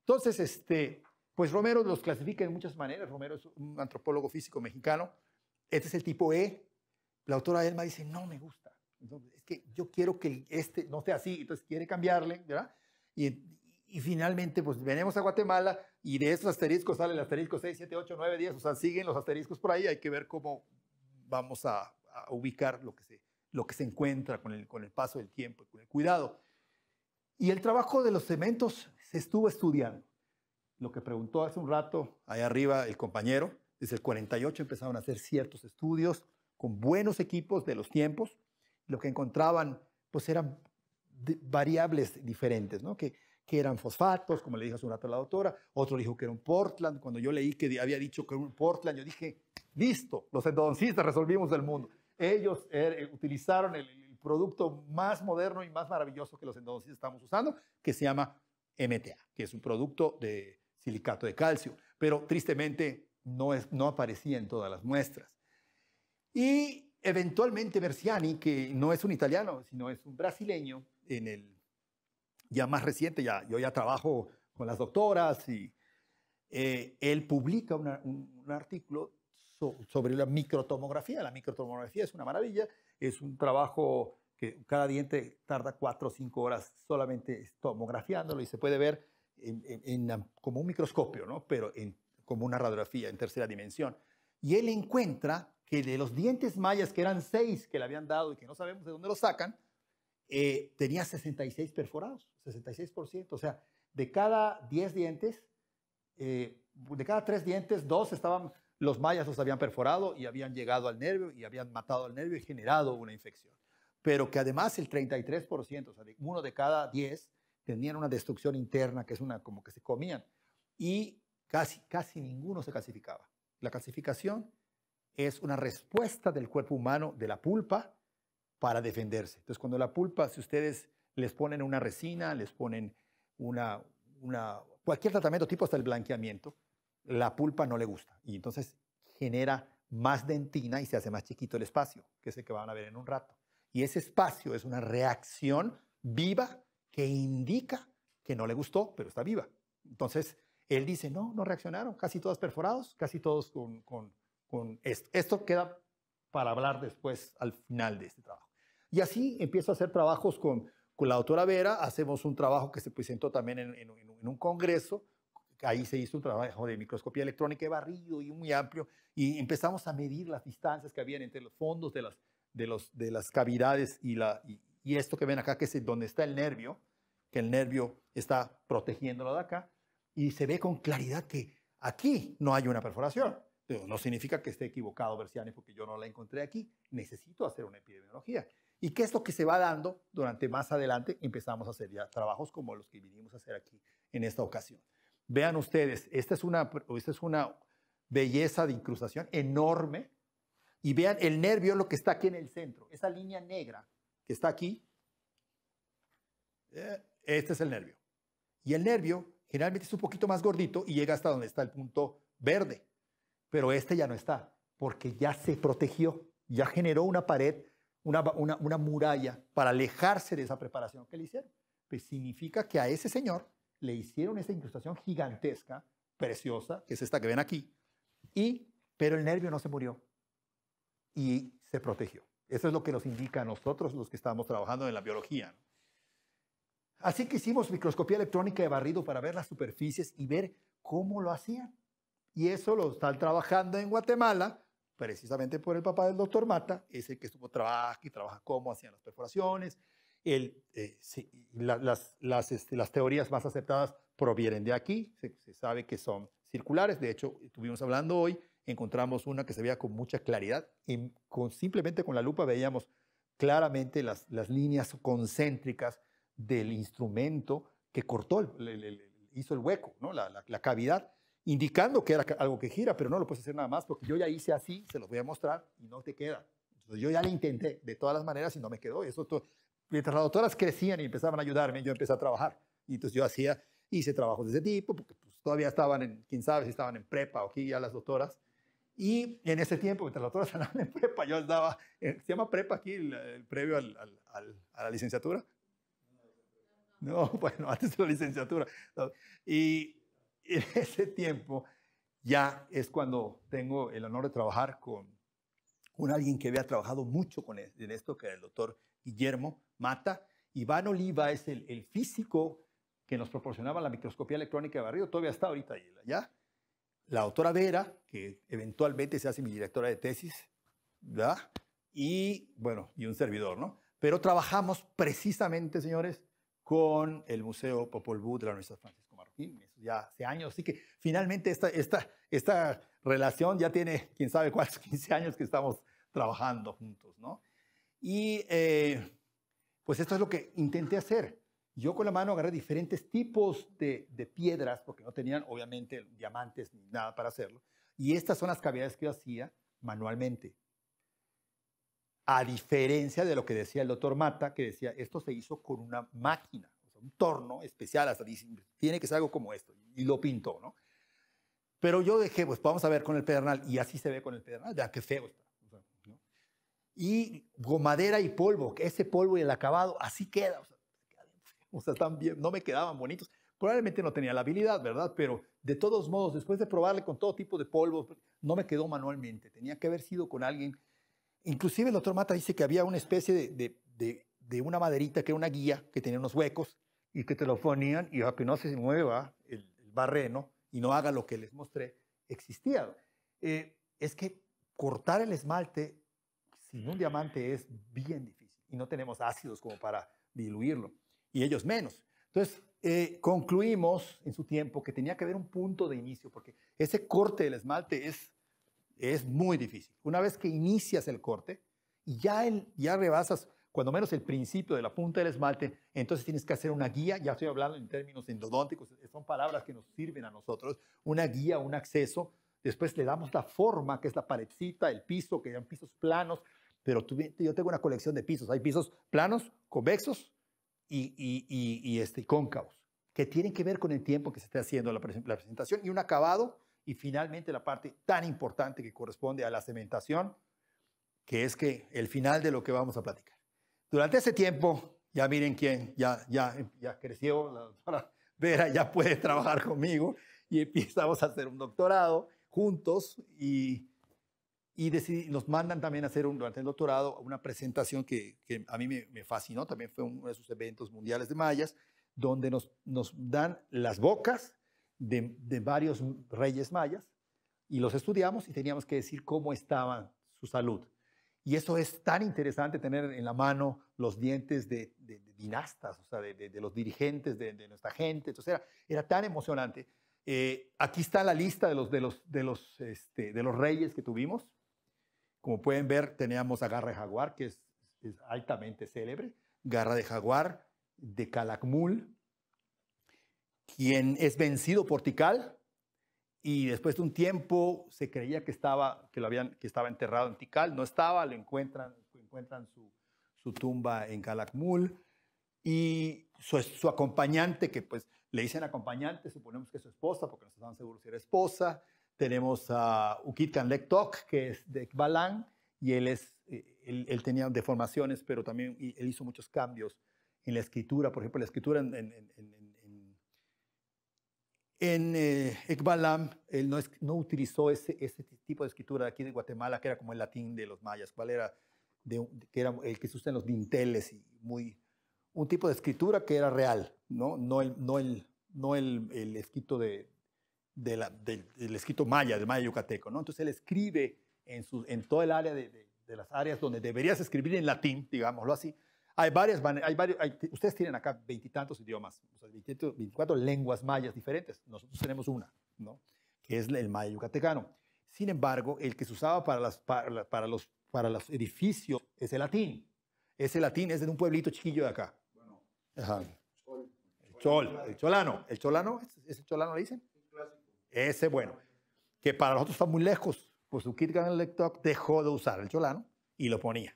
Entonces, este, pues Romero los clasifica de muchas maneras. Romero es un antropólogo físico mexicano. Este es el tipo E. La autora Elma dice, no me gusta. es que yo quiero que este no sea así. Entonces quiere cambiarle, ¿verdad? Y, finalmente, pues venimos a Guatemala y de esos asteriscos sale el asterisco 6, 7, 8, 9, 10. O sea, siguen los asteriscos por ahí. Hay que ver cómo vamos a ubicar lo que se lo que se encuentra con el, con el paso del tiempo, y con el cuidado. Y el trabajo de los cementos se estuvo estudiando. Lo que preguntó hace un rato ahí arriba el compañero, desde el 48 empezaron a hacer ciertos estudios con buenos equipos de los tiempos. Lo que encontraban pues eran variables diferentes, ¿no? Que, que eran fosfatos, como le dijo hace un rato a la doctora, otro dijo que era un Portland, cuando yo leí que había dicho que era un Portland, yo dije, listo, los endodoncistas resolvimos el mundo ellos eh, eh, utilizaron el, producto más moderno y más maravilloso que los entonces estamos usando, que se llama MTA, que es un producto de silicato de calcio, pero tristemente no, es, aparecía en todas las muestras. Y eventualmente Merciani, que no es un italiano, sino es un brasileño, en el ya más reciente, ya, yo ya trabajo con las doctoras y eh, él publica un, artículo sobre la microtomografía. La microtomografía es una maravilla, es un trabajo que cada diente tarda cuatro o cinco horas solamente tomografiándolo y se puede ver como un microscopio, ¿no? pero como una radiografía en tercera dimensión. Y él encuentra que de los dientes mayas, que eran seis que le habían dado y que no sabemos de dónde los sacan, eh, tenía 66 perforados, 66%. O sea, de cada 10 dientes, eh, de cada 3 dientes, dos estaban los mayas los habían perforado y habían llegado al nervio y habían matado al nervio y generado una infección. Pero que además el 33%, o sea, uno de cada 10, tenían una destrucción interna, que es una como que se comían. Y casi, casi ninguno se clasificaba. La clasificación es una respuesta del cuerpo humano, de la pulpa, para defenderse. Entonces, cuando la pulpa, si ustedes les ponen una resina, les ponen cualquier tratamiento tipo hasta el blanqueamiento, la pulpa no le gusta y entonces genera más dentina y se hace más chiquito el espacio, que es el que van a ver en un rato. Y ese espacio es una reacción viva que indica que no le gustó, pero está viva. Entonces, él dice, no, no reaccionaron, casi todas perforados, casi todos con, esto. Esto queda para hablar después al final de este trabajo. Y así empiezo a hacer trabajos con, la doctora Vera, hacemos un trabajo que se presentó también en un congreso ahí se hizo un trabajo de microscopía electrónica de barrido y muy amplio, y empezamos a medir las distancias que habían entre los fondos de las, de las cavidades y, la, y, esto que ven acá, que es donde está el nervio, que el nervio está protegiéndolo de acá, y se ve con claridad que aquí no hay una perforación. no significa que esté equivocado Berciani porque yo no la encontré aquí. Necesito hacer una epidemiología. Y que es lo que se va dando durante más adelante, empezamos a hacer ya trabajos como los que vinimos a hacer aquí en esta ocasión. Vean ustedes, esta es una, esta es una belleza de incrustación enorme. Y vean el nervio, lo que está aquí en el centro, esa línea negra que está aquí. Eh, este es el nervio. Y el nervio generalmente es un poquito más gordito y llega hasta donde está el punto verde. Pero este ya no está, porque ya se protegió, ya generó una pared, una, una muralla para alejarse de esa preparación que le hicieron. Pues significa que a ese señor le hicieron esa incrustación gigantesca, preciosa, que es esta que ven aquí, y, pero el nervio no se murió y se protegió. Eso es lo que nos indica a nosotros los que estamos trabajando en la biología. Así que hicimos microscopía electrónica de barrido para ver las superficies y ver cómo lo hacían. Y eso lo están trabajando en Guatemala, precisamente por el papá del doctor Mata, ese que estuvo trabajando y trabaja cómo hacían las perforaciones, el, eh, este, las, teorías más aceptadas provienen de aquí, se, sabe que son circulares, de hecho estuvimos hablando hoy, encontramos una que se veía con mucha claridad y con, simplemente con la lupa veíamos claramente las, las líneas concéntricas del instrumento que cortó, hizo el hueco, ¿no? la, la, cavidad indicando que era algo que gira, pero no lo puedes hacer nada más porque yo ya hice así, se los voy a mostrar y no te queda. Entonces, yo ya lo intenté de todas las maneras y no me quedó. Eso, todo, mientras las doctoras crecían y empezaban a ayudarme, yo empecé a trabajar. Y entonces yo hacía, hice trabajos de ese tipo, porque pues, todavía estaban en, quién sabe si estaban en prepa o aquí ya las doctoras. Y en ese tiempo, mientras las doctoras (laughs) andaban en prepa, yo andaba, se llama prepa aquí, el, previo a la licenciatura. No, (laughs) bueno, antes de la licenciatura. Y en (laughs) ese tiempo ya es cuando tengo el honor de trabajar con, con alguien que había trabajado mucho con e, en esto, que era el doctor Guillermo Mata. Iván Oliva es el, físico que nos proporcionaba la microscopía electrónica de barrido, todavía está ahorita ahí, ¿ya? La autora Vera, que eventualmente se hace mi directora de tesis, ¿verdad? Y, bueno, y un servidor, ¿no? Pero trabajamos precisamente, señores, con el Museo Popol Vuh de la Universidad Francisco Marroquín, ya hace años, así que finalmente esta, esta relación ya tiene, quién sabe cuántos 15 años que estamos trabajando juntos, ¿no? Y eh, pues esto es lo que intenté hacer. Yo con la mano agarré diferentes tipos de, piedras, porque no tenían obviamente diamantes ni nada para hacerlo. Y estas son las cavidades que yo hacía manualmente. A diferencia de lo que decía el doctor Mata, que decía, esto se hizo con una máquina, un torno especial, hasta tiene que ser algo como esto. Y lo pintó, ¿no? Pero yo dejé, pues vamos a ver con el pedernal, y así se ve con el pedernal, Ya, qué feo está y madera y polvo, ese polvo y el acabado, así queda. O sea, no me quedaban bonitos. Probablemente no tenía la habilidad, ¿verdad? Pero de todos modos, después de probarle con todo tipo de polvos, no me quedó manualmente. Tenía que haber sido con alguien. Inclusive el otro mata dice que había una especie de, una maderita que era una guía, que tenía unos huecos y que te lo ponían y a ah, que no se mueva el, barreno y no haga lo que les mostré, existía. Eh, es que cortar el esmalte sin un diamante es bien difícil y no tenemos ácidos como para diluirlo, y ellos menos. Entonces, eh, concluimos en su tiempo que tenía que haber un punto de inicio, porque ese corte del esmalte es, es muy difícil. Una vez que inicias el corte, ya, el, ya rebasas cuando menos el principio de la punta del esmalte, entonces tienes que hacer una guía, ya estoy hablando en términos endodónticos, son palabras que nos sirven a nosotros, una guía, un acceso, después le damos la forma, que es la paredcita, el piso, que eran pisos planos, pero yo tengo una colección de pisos. Hay pisos planos, convexos y, este, cóncavos, que tienen que ver con el tiempo que se está haciendo la, presentación y un acabado. Y finalmente la parte tan importante que corresponde a la cementación, que es que el final de lo que vamos a platicar. Durante ese tiempo, ya miren quién, ya, ya, ya creció, la doctora Vera ya puede trabajar conmigo y empezamos a hacer un doctorado juntos y y nos mandan también a hacer durante el doctorado una presentación que, a mí me, fascinó, también fue uno de esos eventos mundiales de mayas, donde nos, nos dan las bocas de, de varios reyes mayas y los estudiamos y teníamos que decir cómo estaba su salud. Y eso es tan interesante tener en la mano los dientes de, dinastas, o sea, de, de los dirigentes de, nuestra gente. Entonces era, era tan emocionante. Eh, aquí está la lista de los, de los, de los, este, de los reyes que tuvimos. Como pueden ver, teníamos a Garra de Jaguar, que es, altamente célebre, Garra de Jaguar, de Calakmul, quien es vencido por Tikal, y después de un tiempo se creía que estaba, que habían, que estaba enterrado en Tikal, no estaba, lo encuentran, encuentran su, tumba en Calakmul y su, acompañante, que pues le dicen acompañante, suponemos que es su esposa, porque no estaban seguros si era esposa, tenemos a Ukit Kanlek que es de Ekbalam, y él, es, eh, él, tenía deformaciones, pero también él hizo muchos cambios en la escritura. Por ejemplo, la escritura en, en, en, eh, Ekbalam, él no, es, no utilizó ese, ese, tipo de escritura aquí de Guatemala, que era como el latín de los mayas, cuál era, que era el que se usa en los dinteles, y muy, un tipo de escritura que era real, no, no el, no el, no el, el escrito de, del, escrito maya, del maya yucateco, ¿no? Entonces él escribe en, su, en todo el área de, las áreas donde deberías escribir en latín, digámoslo así. Hay varias hay ustedes tienen acá veintitantos idiomas, o 24, lenguas mayas diferentes, nosotros tenemos una, Que es el maya yucatecano. Sin embargo, el que se usaba para, las, para, los, para los edificios es el latín. Ese latín es de un pueblito chiquillo de acá. el, cholano. El cholano, ¿es, el cholano le dicen? Ese bueno, que para nosotros está muy lejos, pues su el Lectoc dejó de usar el cholano y lo ponía.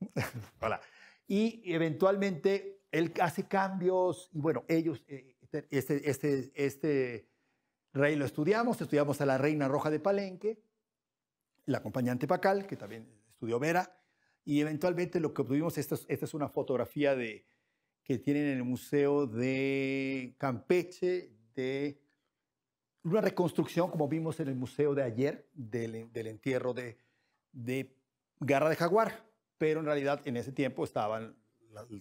(laughs) Y eventualmente él hace cambios y bueno, ellos, eh, este, este, este, rey lo estudiamos, estudiamos a la reina roja de Palenque, la acompañante Pacal, que también estudió Vera, y eventualmente lo que obtuvimos, esta es, esta es una fotografía de, que tienen en el Museo de Campeche de una reconstrucción, como vimos en el museo de ayer, del, entierro de, Garra de Jaguar, pero en realidad en ese tiempo estaban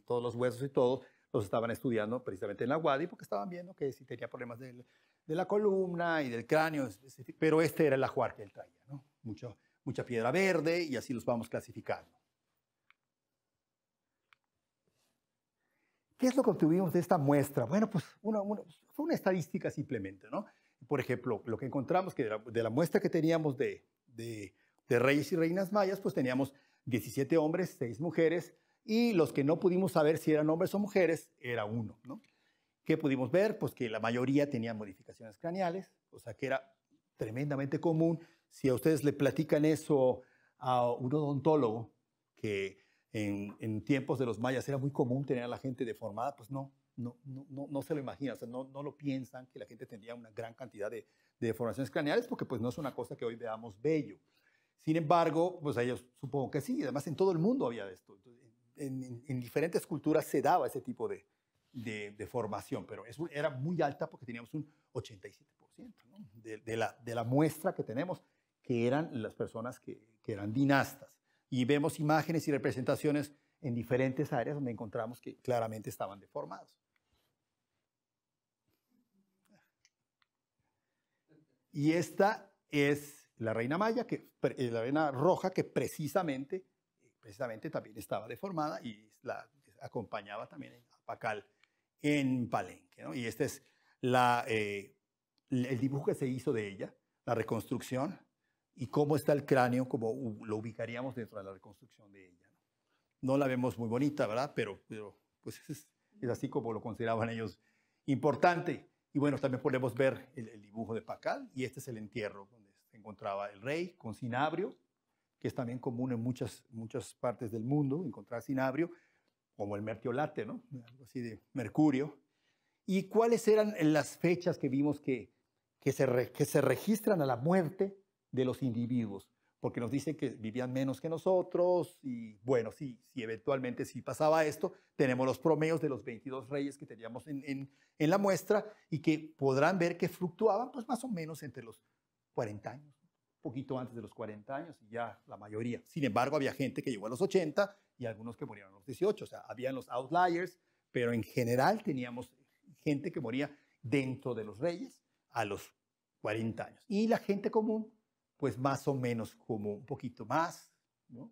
todos los huesos y todos los estaban estudiando precisamente en la Guadi porque estaban viendo que si tenía problemas de la columna y del cráneo, pero este era el ajuar que él traía, ¿no? Mucho, mucha piedra verde y así los vamos clasificando. ¿Qué es lo que obtuvimos de esta muestra? Bueno, pues fue una estadística simplemente, ¿no? por ejemplo, lo que encontramos que de la, muestra que teníamos de, reyes y reinas mayas, pues teníamos 17 hombres, 6 mujeres, y los que no pudimos saber si eran hombres o mujeres, era uno. ¿Qué pudimos ver? Pues que la mayoría tenía modificaciones craneales, o sea que era tremendamente común. Si a ustedes le platican eso a un odontólogo, que en tiempos de los mayas era muy común tener a la gente deformada, pues no, no, se lo imaginan, no, lo piensan que la gente tendría una gran cantidad de, deformaciones craneales porque pues no es una cosa que hoy veamos bello. Sin embargo, pues, ellos supongo que sí, además en todo el mundo había esto. En, diferentes culturas se daba ese tipo de, de, formación, pero era muy alta porque teníamos un 87% de, la, muestra que tenemos, que eran las personas que, eran dinastas. Y vemos imágenes y representaciones en diferentes áreas donde encontramos que claramente estaban deformados. Y esta es la reina maya, eh, la reina roja, que precisamente, precisamente también estaba deformada y la acompañaba también a Pakal en Palenque. Y este es eh, el dibujo que se hizo de ella, la reconstrucción, y cómo está el cráneo, cómo lo ubicaríamos dentro de la reconstrucción de ella. No, la vemos muy bonita, ¿verdad? Pero, pues es, es así como lo consideraban ellos importante. Y bueno, también podemos ver el, dibujo de Pacal y este es el entierro donde se encontraba el rey con cinabrio, que es también común en muchas, muchas partes del mundo encontrar cinabrio, como el mertiolate, ¿no? Algo así de mercurio. ¿Y cuáles eran las fechas que vimos que se registran a la muerte de los individuos? porque nos dicen que vivían menos que nosotros y bueno, si, eventualmente si pasaba esto, tenemos los promedios de los 22 reyes que teníamos en, la muestra y que podrán ver que fluctuaban pues más o menos entre los 40 años, un poquito antes de los 40 años y ya la mayoría. Sin embargo, había gente que llegó a los 80 y algunos que murieron a los 18, o sea, habían los outliers, pero en general teníamos gente que moría dentro de los reyes a los 40 años. Y la gente común pues más o menos como un poquito más, ¿no?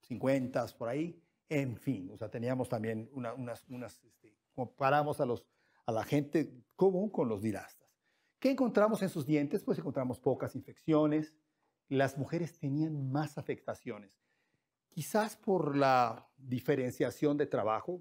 50 por ahí, en fin, o sea, teníamos también unas, unas este, comparamos a, los, a la gente común con los dirastas. ¿Qué encontramos en sus dientes? Pues encontramos pocas infecciones, las mujeres tenían más afectaciones, quizás por la diferenciación de trabajo,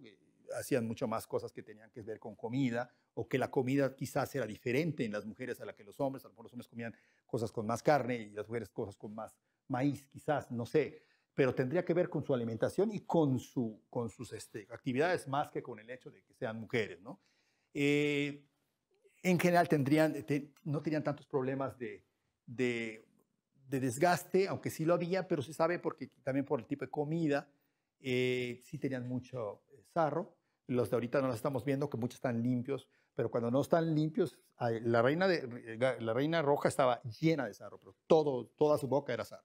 hacían mucho más cosas que tenían que ver con comida o que la comida quizás era diferente en las mujeres a la que los hombres, a lo mejor los hombres comían cosas con más carne y las mujeres cosas con más maíz, quizás, no sé, pero tendría que ver con su alimentación y con, su, con sus este, actividades más que con el hecho de que sean mujeres, ¿no? Eh, en general tendrían, no tenían tantos problemas de, desgaste, aunque sí lo había, pero se sabe porque también por el tipo de comida, eh, sí tenían mucho eh, sarro los de ahorita no las estamos viendo, que muchos están limpios, pero cuando no están limpios, la reina, la reina roja estaba llena de sarro, pero todo, toda su boca era sarro.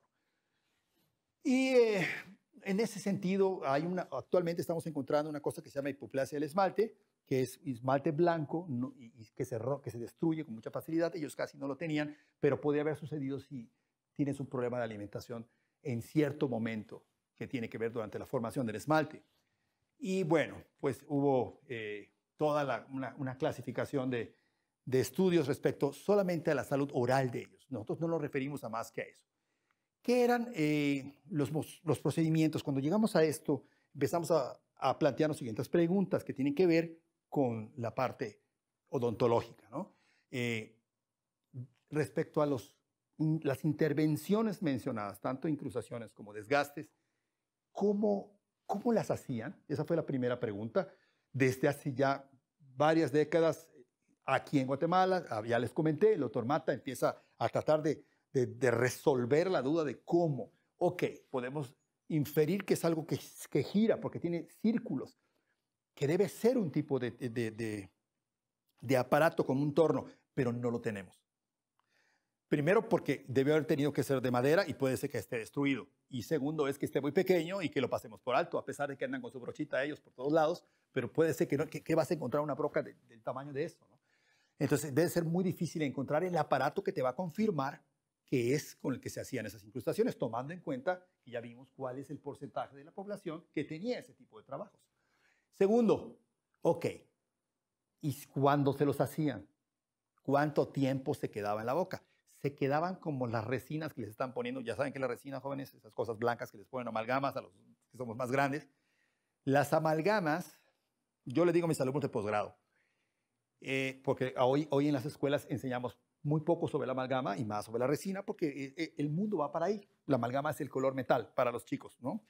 Y eh, en ese sentido, actualmente estamos encontrando una cosa que se llama hipoplasia del esmalte, que es esmalte blanco y, que, se, que se destruye con mucha facilidad. Ellos casi no lo tenían, pero podría haber sucedido si tienes un problema de alimentación en cierto momento que tiene que ver durante la formación del esmalte. Y bueno, pues hubo eh, toda una, clasificación de, de, estudios respecto solamente a la salud oral de ellos. Nosotros no nos referimos a más que a eso. ¿Qué eran eh, los, los, procedimientos? Cuando llegamos a esto, empezamos a, a plantearnos siguientes preguntas que tienen que ver con la parte odontológica. ¿no? Eh, respecto a los, las intervenciones mencionadas, tanto incrustaciones como desgastes, ¿cómo ¿Cómo las hacían? Esa fue la primera pregunta. Desde hace ya varias décadas, eh, aquí en Guatemala, ah, ya les comenté, el doctor Mata empieza a tratar de, resolver la duda de cómo. Ok, podemos inferir que es algo que, gira porque tiene círculos, que debe ser un tipo de, de aparato como un torno, pero no lo tenemos. Primero, porque debe haber tenido que ser de madera y puede ser que esté destruido. Y segundo, es que esté muy pequeño y que lo pasemos por alto, a pesar de que andan con su brochita ellos por todos lados, pero puede ser que, no, vas a encontrar una broca del tamaño de eso. Entonces, debe ser muy difícil encontrar el aparato que te va a confirmar que es con el que se hacían esas incrustaciones, tomando en cuenta que ya vimos cuál es el porcentaje de la población que tenía ese tipo de trabajos. Segundo, ok, ¿y cuándo se los hacían? ¿Cuánto tiempo se quedaba en la boca? se quedaban como las resinas que les están poniendo. Ya saben que las resinas, jóvenes, esas cosas blancas que les ponen amalgamas a los que somos más grandes. Las amalgamas, yo le digo a mis alumnos de posgrado, eh, porque hoy, hoy en las escuelas enseñamos muy poco sobre la amalgama y más sobre la resina, porque eh, el mundo va para ahí. La amalgama es el color metal para los chicos, ¿no?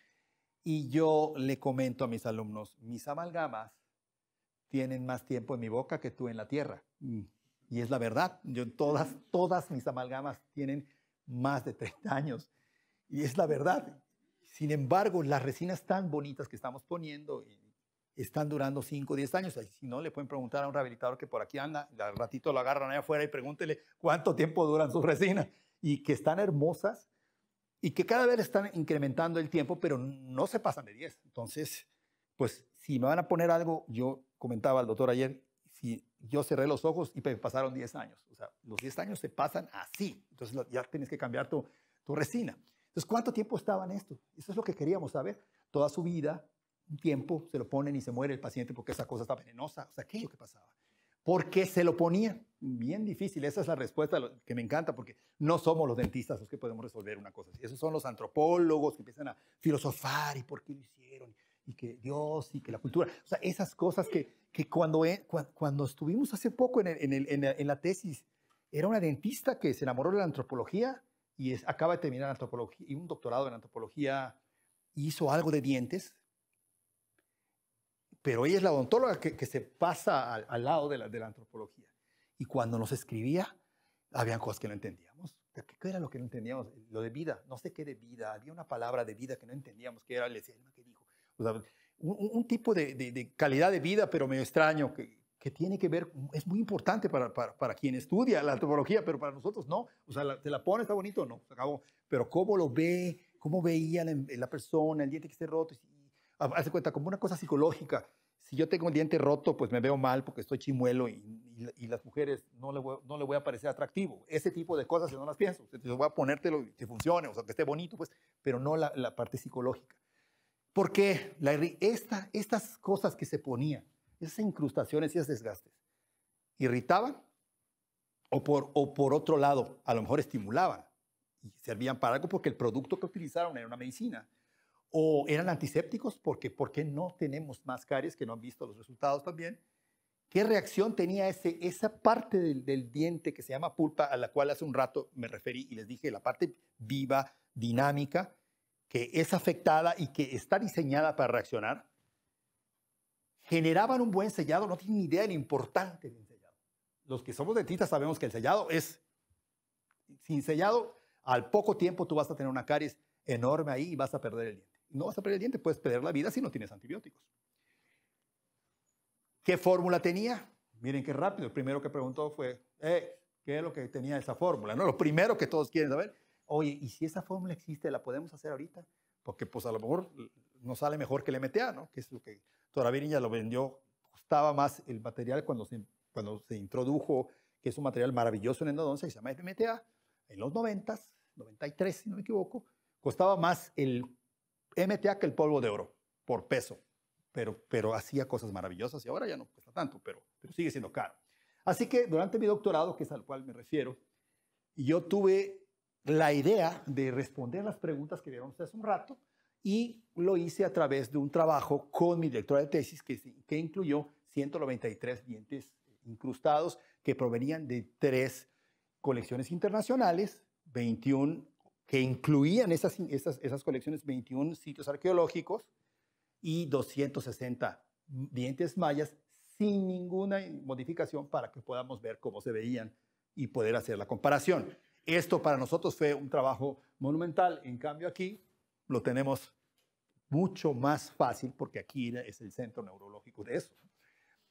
Y yo le comento a mis alumnos, mis amalgamas tienen más tiempo en mi boca que tú en la tierra. Mm. Y es la verdad. Yo, todas, todas mis amalgamas tienen más de 30 años. Y es la verdad. Sin embargo, las resinas tan bonitas que estamos poniendo están durando 5 o 10 años. Si no, le pueden preguntar a un rehabilitador que por aquí anda, al ratito lo agarran ahí afuera y pregúntele cuánto tiempo duran sus resinas. Y que están hermosas y que cada vez están incrementando el tiempo, pero no se pasan de 10. Entonces, pues si me van a poner algo, yo comentaba al doctor ayer, si yo cerré los ojos y pasaron 10 años. O sea, los 10 años se pasan así. Entonces ya tienes que cambiar tu, resina. Entonces, ¿cuánto tiempo estaba en esto? Eso es lo que queríamos saber. Toda su vida, un tiempo, se lo ponen y se muere el paciente porque esa cosa está venenosa. O sea, ¿qué es lo que pasaba? ¿Por qué se lo ponían? Bien difícil. Esa es la respuesta que me encanta porque no somos los dentistas los que podemos resolver una cosa así. Esos son los antropólogos que empiezan a filosofar y por qué lo hicieron y que Dios y que la cultura. O sea, esas cosas que, que cuando, e, cuando estuvimos hace poco en, en, la, tesis, era una dentista que se enamoró de la antropología y es, acaba de terminar antropología y un doctorado en antropología hizo algo de dientes, pero ella es la odontóloga que, se pasa al, lado de la, de la, antropología. Y cuando nos escribía, habían cosas que no entendíamos. ¿Qué, era lo que no entendíamos? Lo de vida, no sé qué de vida, había una palabra de vida que no entendíamos, ¿Qué era el ¿qué o sea, un, tipo de, calidad de vida, pero medio extraño, que, tiene que ver, es muy importante para, quien estudia la antropología, pero para nosotros no. O sea, te la pones? está bonito, no, se Pero cómo lo ve, cómo veía la, persona, el diente que esté roto, y, hace cuenta como una cosa psicológica. Si yo tengo un diente roto, pues me veo mal porque estoy chimuelo y, y, las mujeres no le, voy, a parecer atractivo. Ese tipo de cosas, si no las pienso, te voy a ponértelo y que funcione, o sea, que esté bonito, pues, pero no la parte psicológica. Porque la, estas cosas que se ponían, esas incrustaciones y esos desgastes, irritaban o por, otro lado, a lo mejor estimulaban y servían para algo porque el producto que utilizaron era una medicina. O eran antisépticos porque ¿por qué no tenemos más caries que no han visto los resultados también? ¿Qué reacción tenía esa parte del, diente que se llama pulpa, a la cual hace un rato me referí y les dije, la parte viva, dinámica? que es afectada y que está diseñada para reaccionar, generaban un buen sellado, no tienen ni idea de lo importante del sellado. Los que somos dentistas sabemos que el sellado es, sin sellado, al poco tiempo tú vas a tener una caries enorme ahí y vas a perder el diente. No vas a perder el diente, puedes perder la vida si no tienes antibióticos. ¿Qué fórmula tenía? Miren qué rápido, el primero que preguntó fue, eh, ¿qué es lo que tenía esa fórmula? No, lo primero que todos quieren saber Oye, ¿y si esa fórmula existe, la podemos hacer ahorita? Porque pues a lo mejor nos sale mejor que el MTA, ¿no? Que es lo que ya lo vendió, costaba más el material cuando se, cuando se introdujo, que es un material maravilloso en endodoncia que se llama MTA, en los 90, 93 si no me equivoco, costaba más el MTA que el polvo de oro por peso, pero, pero hacía cosas maravillosas y ahora ya no cuesta tanto, pero, pero sigue siendo caro. Así que durante mi doctorado, que es al cual me refiero, yo tuve la idea de responder las preguntas que vieron ustedes un rato y lo hice a través de un trabajo con mi directora de tesis que, incluyó 193 dientes incrustados que provenían de tres colecciones internacionales, 21 que incluían esas, esas colecciones, 21 sitios arqueológicos y 260 dientes mayas sin ninguna modificación para que podamos ver cómo se veían y poder hacer la comparación. Esto para nosotros fue un trabajo monumental. En cambio aquí lo tenemos mucho más fácil porque aquí es el centro neurológico de eso.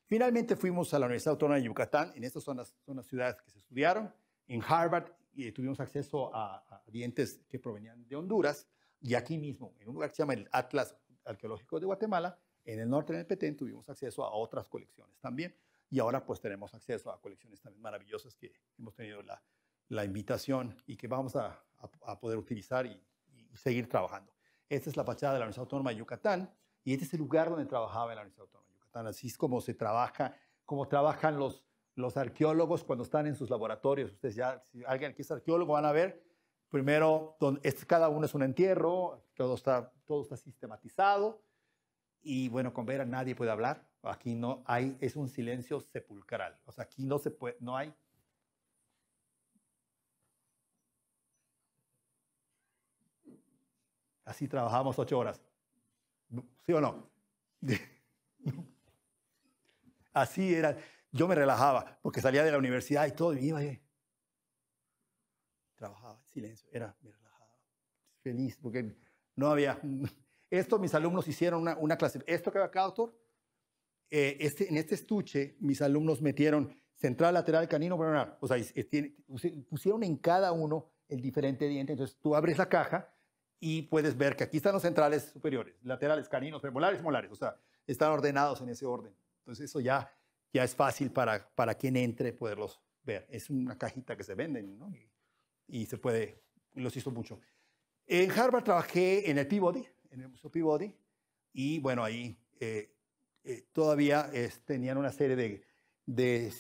Finalmente fuimos a la Universidad Autónoma de Yucatán. En estas son las, ciudades que se estudiaron. En Harvard y tuvimos acceso a, dientes que provenían de Honduras. Y aquí mismo, en un lugar que se llama el Atlas Arqueológico de Guatemala, en el norte, en el Petén, tuvimos acceso a otras colecciones también. Y ahora pues tenemos acceso a colecciones también maravillosas que hemos tenido la, la invitación y que vamos a, poder utilizar y, seguir trabajando. Esta es la fachada de la Universidad Autónoma de Yucatán y este es el lugar donde trabajaba la Universidad Autónoma de Yucatán. Así es como se trabaja, como trabajan los, arqueólogos cuando están en sus laboratorios. Ustedes ya, si alguien aquí es arqueólogo, van a ver primero, cada uno es un entierro, todo está, todo está sistematizado y bueno, con Vera nadie puede hablar. Aquí no hay, es un silencio sepulcral. O sea, aquí no, se puede, no hay Así trabajamos ocho horas. ¿Sí o no? (laughs) Así era. Yo me relajaba porque salía de la universidad y todo, y iba eh. trabajaba en silencio. Era, me relajaba. Feliz porque no había. (laughs) Esto mis alumnos hicieron una, clase. Esto que va acá, doctor, eh, este, en este estuche mis alumnos metieron central, lateral, canino, O sea, pusieron en cada uno el diferente diente. Entonces tú abres la caja y puedes ver que aquí están los centrales superiores, laterales, caninos, premolares, molares, o sea, están ordenados en ese orden. Entonces eso ya, ya es fácil para, para quien entre poderlos ver. Es una cajita que se vende, ¿no? y, se puede, los hizo mucho. En Harvard trabajé en el Peabody, en el Museo Peabody, y bueno, ahí eh, eh, todavía tenían una serie de, de,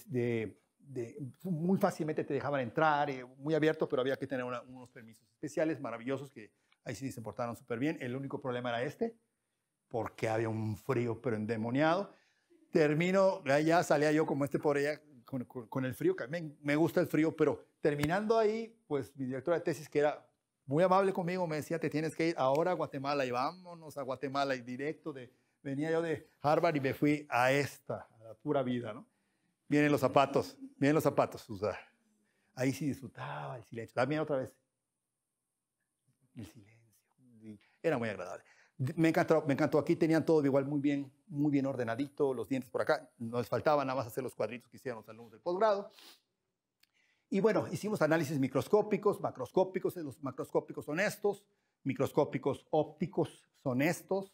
de, Muy fácilmente te dejaban entrar, eh, muy abierto, pero había que tener unos permisos especiales maravillosos que Ahí sí se portaron súper bien. El único problema era este, porque había un frío pero endemoniado. Termino, allá salía yo como este por allá, con, el frío, que me, me gusta el frío, pero terminando ahí, pues mi directora de tesis, que era muy amable conmigo, me decía, te tienes que ir ahora a Guatemala y vámonos a Guatemala y directo de, venía yo de Harvard y me fui a esta, a la pura vida, ¿no? Vienen los zapatos, vienen los zapatos, ahí sí disfrutaba el silencio, también otra vez, el silencio. Era muy agradable. Me encantó, me encantó. Aquí tenían todo igual muy bien, muy bien ordenadito, los dientes por acá. No les faltaba nada más hacer los cuadritos que hicieron los alumnos del posgrado. Y bueno, hicimos análisis microscópicos, macroscópicos, eh, los macroscópicos son estos, microscópicos ópticos son estos,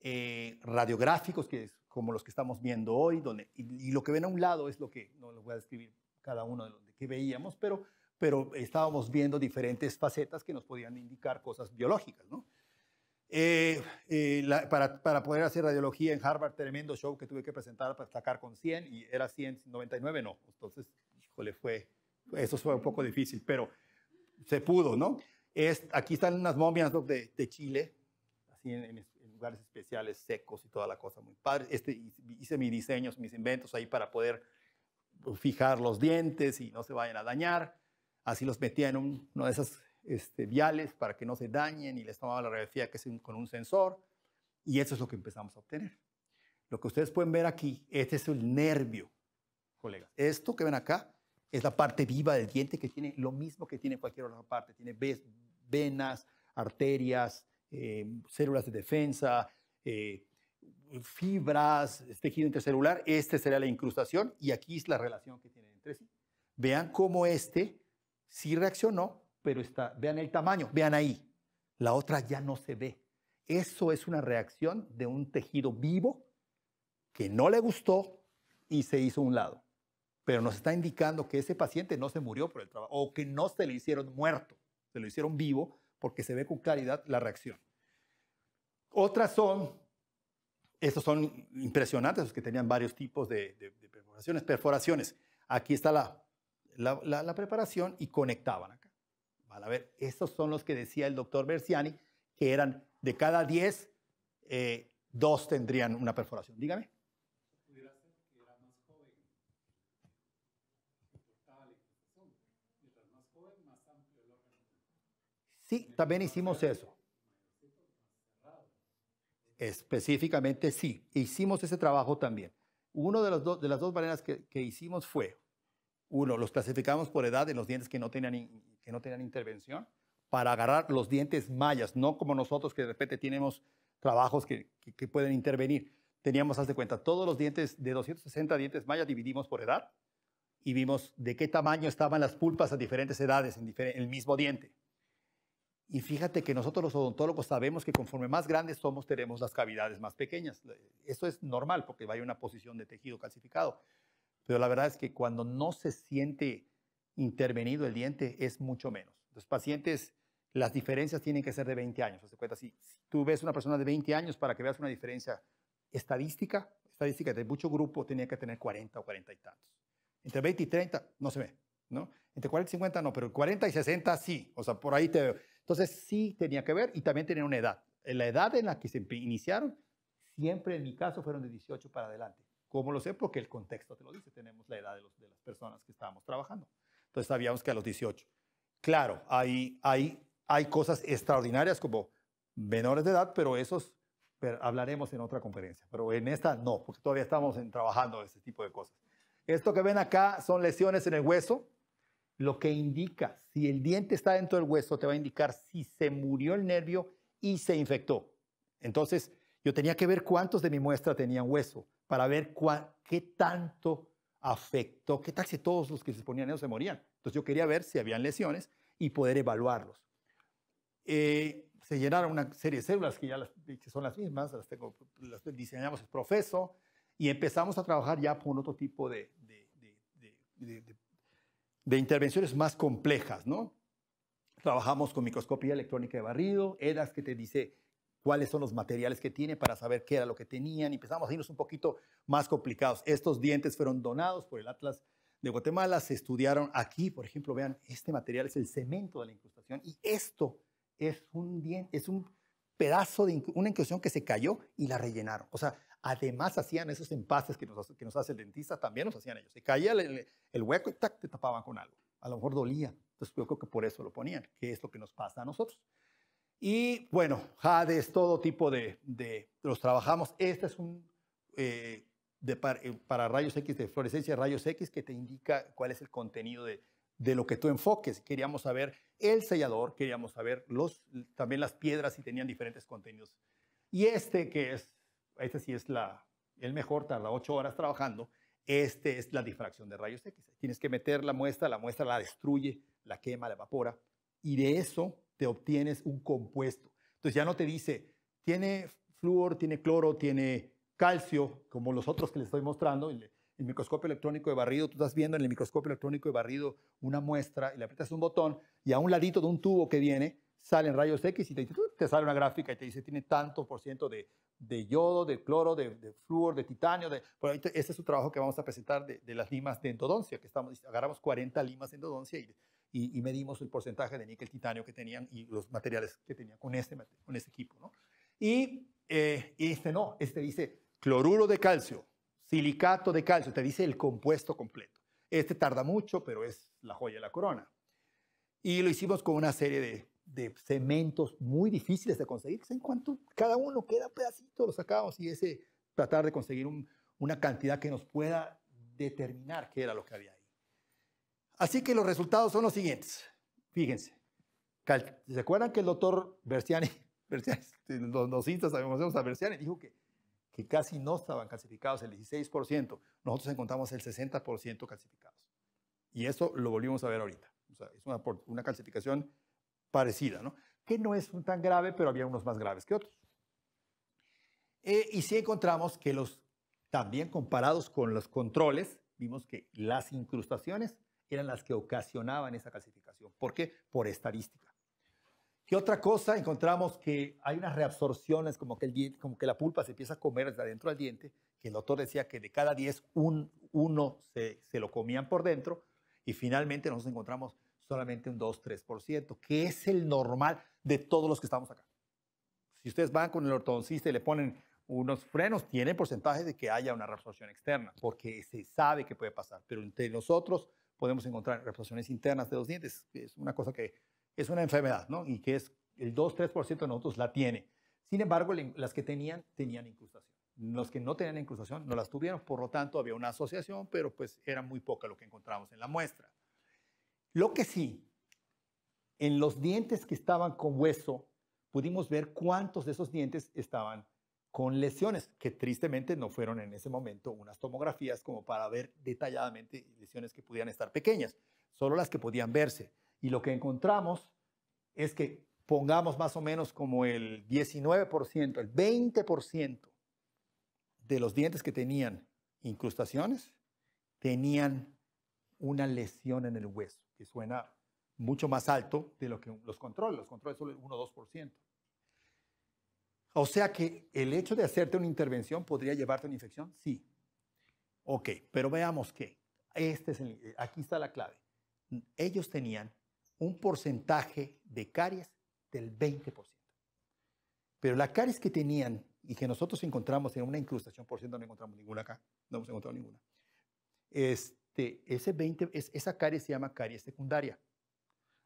eh, radiográficos, que es como los que estamos viendo hoy, donde, y, lo que ven a un lado es lo que, no lo voy a describir cada uno de los que veíamos, pero pero estábamos viendo diferentes facetas que nos podían indicar cosas biológicas, ¿no? Eh, eh, para, para, poder hacer radiología en Harvard, tremendo show que tuve que presentar para destacar con 100 y era 199, no. Entonces, híjole, fue, eso fue un poco difícil, pero se pudo, ¿no? Es, aquí están unas momias de, Chile, así en, en, lugares especiales, secos y toda la cosa, muy padre. Este, hice mis diseños, mis inventos ahí para poder fijar los dientes y no se vayan a dañar. Así los metía en un, una de esas este, viales para que no se dañen y les tomaba la radiografía que es con un sensor. Y eso es lo que empezamos a obtener. Lo que ustedes pueden ver aquí, este es el nervio, colegas. Esto que ven acá es la parte viva del diente que tiene lo mismo que tiene cualquier otra parte. Tiene venas, arterias, eh, células de defensa, eh, fibras, tejido este intercelular. Este sería la incrustación y aquí es la relación que tienen entre sí. Vean cómo este Sí reaccionó, pero está, vean el tamaño, vean ahí, la otra ya no se ve. Eso es una reacción de un tejido vivo que no le gustó y se hizo un lado. Pero nos está indicando que ese paciente no se murió por el trabajo o que no se le hicieron muerto, se lo hicieron vivo porque se ve con claridad la reacción. Otras son, estos son impresionantes, los que tenían varios tipos de, de perforaciones. Perforaciones, aquí está la la, preparación y conectaban acá. a ver, estos son los que decía el doctor Berciani, que eran de cada 10, eh, dos tendrían una perforación. Dígame. Sí, también hicimos eso. Específicamente sí, hicimos ese trabajo también. Una de, las dos, de las dos maneras que, que hicimos fue uno, los clasificamos por edad en los dientes que no tenían, intervención para agarrar los dientes mayas, no como nosotros que de repente tenemos trabajos que, pueden intervenir. Teníamos, haz de cuenta, todos los dientes de 260 dientes mayas dividimos por edad y vimos de qué tamaño estaban las pulpas a diferentes edades en, el mismo diente. Y fíjate que nosotros los odontólogos sabemos que conforme más grandes somos, tenemos las cavidades más pequeñas. Eso es normal porque hay una posición de tejido calcificado. Pero la verdad es que cuando no se siente intervenido el diente, es mucho menos. Los pacientes, las diferencias tienen que ser de 20 años. cuenta, si tú ves una persona de 20 años para que veas una diferencia estadística, estadística de mucho grupo tenía que tener 40 o 40 y tantos. Entre 20 y 30 no se ve, ¿no? Entre 40 y 50 no, pero 40 y 60 sí. O sea, por ahí te veo. Entonces sí tenía que ver y también tenía una edad. la edad en la que se iniciaron, siempre en mi caso fueron de 18 para adelante. ¿Cómo lo sé? Porque el contexto te lo dice, tenemos la edad de, las personas que estábamos trabajando. Entonces sabíamos que a los 18. Claro, hay, hay, hay cosas extraordinarias como menores de edad, pero esos hablaremos en otra conferencia. Pero en esta no, porque todavía estamos en, trabajando ese tipo de cosas. Esto que ven acá son lesiones en el hueso, lo que indica, si el diente está dentro del hueso, te va a indicar si se murió el nervio y se infectó. Entonces, yo tenía que ver cuántos de mi muestra tenían hueso para ver qué tanto afectó, qué tal si todos los que se ponían eso se morían. Entonces yo quería ver si habían lesiones y poder evaluarlos. Eh, se llenaron una serie de células que ya son las mismas, las, diseñamos el profeso y empezamos a trabajar ya con otro tipo de, intervenciones más complejas, ¿no? Trabajamos con microscopía electrónica de barrido, EDAS que te dice cuáles son los materiales que tiene para saber qué era lo que tenían. Y empezamos a irnos un poquito más complicados. Estos dientes fueron donados por el Atlas de Guatemala, se estudiaron aquí, por ejemplo, vean, este material es el cemento de la incrustación y esto es un diente, es un pedazo de una incrustación que se cayó y la rellenaron. O sea, además hacían esos empastes que nos, hace el dentista, también los hacían ellos. Se caía el, hueco y te tapaban con algo. A lo mejor dolía. Entonces yo creo que por eso lo ponían, que es lo que nos pasa a nosotros. Y bueno, Hades, todo tipo de, los trabajamos. Este es un eh, eh, para rayos X de fluorescencia, rayos X, que te indica cuál es el contenido de, lo que tú enfoques. Queríamos saber el sellador, queríamos saber los, también las piedras si tenían diferentes contenidos. Y este que es, este sí es la, el mejor, tarda ocho horas trabajando, este es la difracción de rayos X. Tienes que meter la muestra, la muestra la destruye, la quema, la evapora, y de eso te obtienes un compuesto. Entonces ya no te dice, tiene flúor, tiene cloro, tiene calcio, como los otros que les estoy mostrando. El, el microscopio electrónico de barrido, tú estás viendo en el microscopio electrónico de barrido una muestra y le aprietas un botón y a un ladito de un tubo que viene salen rayos X y te, sale una gráfica y te dice tiene tanto por ciento de, yodo, de cloro, de, flúor, de titanio. De, es su trabajo que vamos a presentar de, de las limas de endodoncia, que estamos, agarramos 40 limas de endodoncia y y, medimos el porcentaje de níquel titanio que tenían y los materiales que tenían con este, con ese equipo. ¿no? Eh, y, este no, este dice cloruro de calcio, silicato de calcio, te dice el compuesto completo. Este tarda mucho, pero es la joya de la corona. Y lo hicimos con una serie de, de cementos muy difíciles de conseguir. En cuanto Cada uno queda pedacito, lo sacamos y ese tratar de conseguir una cantidad que nos pueda determinar qué era lo que había ahí. Así que los resultados son los siguientes. Fíjense. ¿Se acuerdan que el doctor Bertiani, (laughs) este, los, los sabemos a Bertiani, dijo que, que casi no estaban calcificados, el 16%. Nosotros encontramos el 60% calcificados. Y eso lo volvimos a ver ahorita. O sea, es una, una calcificación parecida, ¿no? Que no es tan grave, pero había unos más graves que otros. Eh, y sí encontramos que los, también comparados con los controles, vimos que las incrustaciones eran las que ocasionaban esa calcificación. ¿Por qué? Por estadística. ¿Qué otra cosa? Encontramos que hay unas reabsorciones, como que, el como que la pulpa se empieza a comer desde adentro del diente, que el doctor decía que de cada 10, un, uno se, lo comían por dentro, y finalmente nos encontramos solamente un 2-3%, que es el normal de todos los que estamos acá. Si ustedes van con el ortodoncista y le ponen unos frenos, tienen porcentaje de que haya una reabsorción externa, porque se sabe que puede pasar, pero entre nosotros podemos encontrar reparaciones internas de los dientes, que es una cosa que es una enfermedad, ¿no? Y que es el 2-3% de nosotros la tiene. Sin embargo, las que tenían, tenían incrustación. Los que no tenían incrustación no las tuvieron, por lo tanto había una asociación, pero pues era muy poca lo que encontramos en la muestra. Lo que sí, en los dientes que estaban con hueso, pudimos ver cuántos de esos dientes estaban con lesiones, que tristemente no fueron en ese momento unas tomografías como para ver detalladamente lesiones que pudieran estar pequeñas, solo las que podían verse. Y lo que encontramos es que pongamos más o menos como el 19%, el 20% de los dientes que tenían incrustaciones tenían una lesión en el hueso, que suena mucho más alto de lo que los controles. Los controles son el 1 o 2%. O sea que el hecho de hacerte una intervención podría llevarte a una infección, sí. Ok, pero veamos que este aquí está la clave. Ellos tenían un porcentaje de caries del 20%. Pero la caries que tenían y que nosotros encontramos en una incrustación, por ciento no encontramos ninguna acá, no hemos encontrado ninguna. Este, esa caries se llama caries secundaria.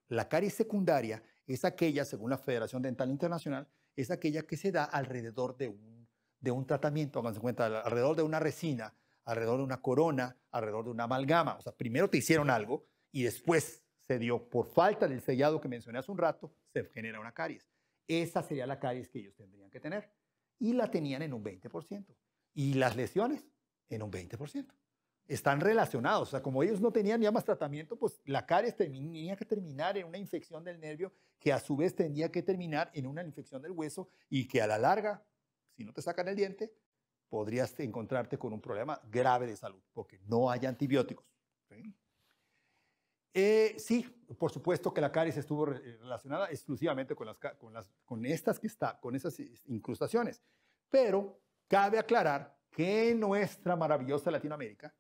La caries secundaria es aquella, según la Federación Dental Internacional, es aquella que se da alrededor de un, de un tratamiento, háganse cuenta, alrededor de una resina, alrededor de una corona, alrededor de una amalgama. O sea, primero te hicieron algo y después se dio por falta del sellado que mencioné hace un rato, se genera una caries. Esa sería la caries que ellos tendrían que tener. Y la tenían en un 20%. Y las lesiones en un 20% están relacionados. O sea, como ellos no tenían ya más tratamiento, pues la caries tenía que terminar en una infección del nervio que a su vez tenía que terminar en una infección del hueso y que a la larga, si no te sacan el diente, podrías encontrarte con un problema grave de salud porque no hay antibióticos. ¿sí? Eh, por supuesto que la caries estuvo eh, relacionada exclusivamente con, las, con, las, con estas que está, con esas incrustaciones. Pero cabe aclarar que en nuestra maravillosa Latinoamérica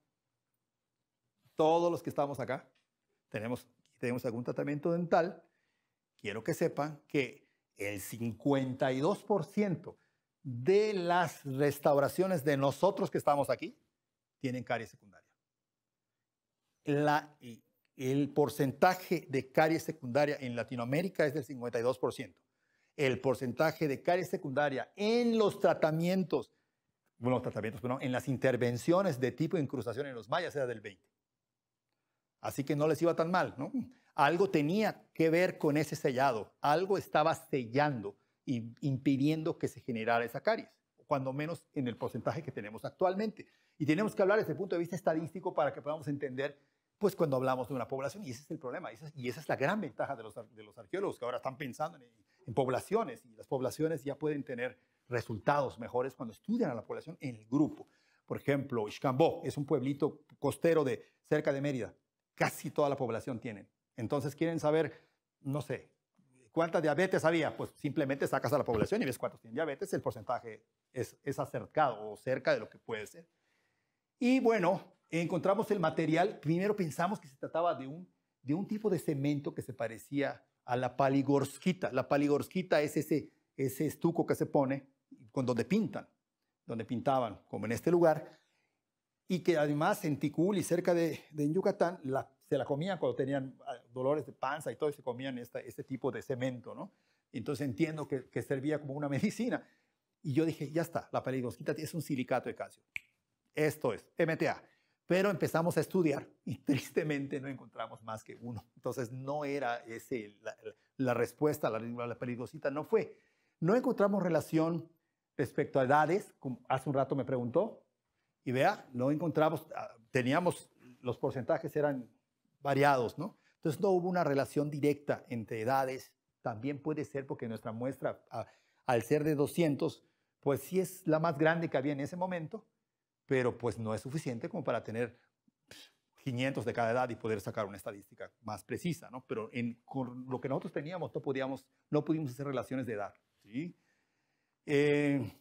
todos los que estamos acá tenemos, algún tratamiento dental, quiero que sepan que el 52% de las restauraciones de nosotros que estamos aquí tienen caries secundaria. el porcentaje de caries secundaria en Latinoamérica es del 52%. El porcentaje de caries secundaria en los tratamientos, bueno, los tratamientos, en las intervenciones de tipo de incrustación en los mayas era del 20%. Así que no les iba tan mal, ¿no? Algo tenía que ver con ese sellado, algo estaba sellando y impidiendo que se generara esa caries, cuando menos en el porcentaje que tenemos actualmente. Y tenemos que hablar desde el punto de vista estadístico para que podamos entender, pues cuando hablamos de una población, y ese es el problema, y esa es, la gran ventaja de los, arqueólogos, que ahora están pensando en, poblaciones, y las poblaciones ya pueden tener resultados mejores cuando estudian a la población en el grupo. Por ejemplo, Ixcambó es un pueblito costero de cerca de Mérida, casi toda la población tiene. Entonces quieren saber, no sé, cuánta diabetes había. Pues simplemente sacas a la población y ves cuántos tienen diabetes, el porcentaje es, es acercado o cerca de lo que puede ser. Y bueno, encontramos el material. Primero pensamos que se trataba de un, de un tipo de cemento que se parecía a la paligorskita. La paligorskita es ese, ese estuco que se pone con donde pintan, donde pintaban, como en este lugar y que además en Ticul y cerca de, Yucatán se la comían cuando tenían ah, dolores de panza y todo, y se comían este tipo de cemento, ¿no? Entonces entiendo que, servía como una (laughs) medicina. Y yo dije, ya está, la perigosita es un silicato de calcio. Esto es MTA. Pero empezamos a estudiar y (laughs) tristemente no encontramos más que uno. Entonces no era ese la, respuesta a la, la no fue. No encontramos relación respecto a edades, como hace un rato me preguntó, y vea, no encontramos, ah, teníamos, los porcentajes eran variados, ¿no? Entonces no hubo una relación directa entre edades. También puede ser porque nuestra muestra, ah, al ser de 200, pues sí es la más grande que había en ese momento, pero pues no es suficiente como para tener 500 pues, de cada edad y poder sacar una estadística más precisa, ¿no? Pero con lo que nosotros teníamos no, podíamos, no pudimos hacer relaciones de edad, ¿sí? Eh,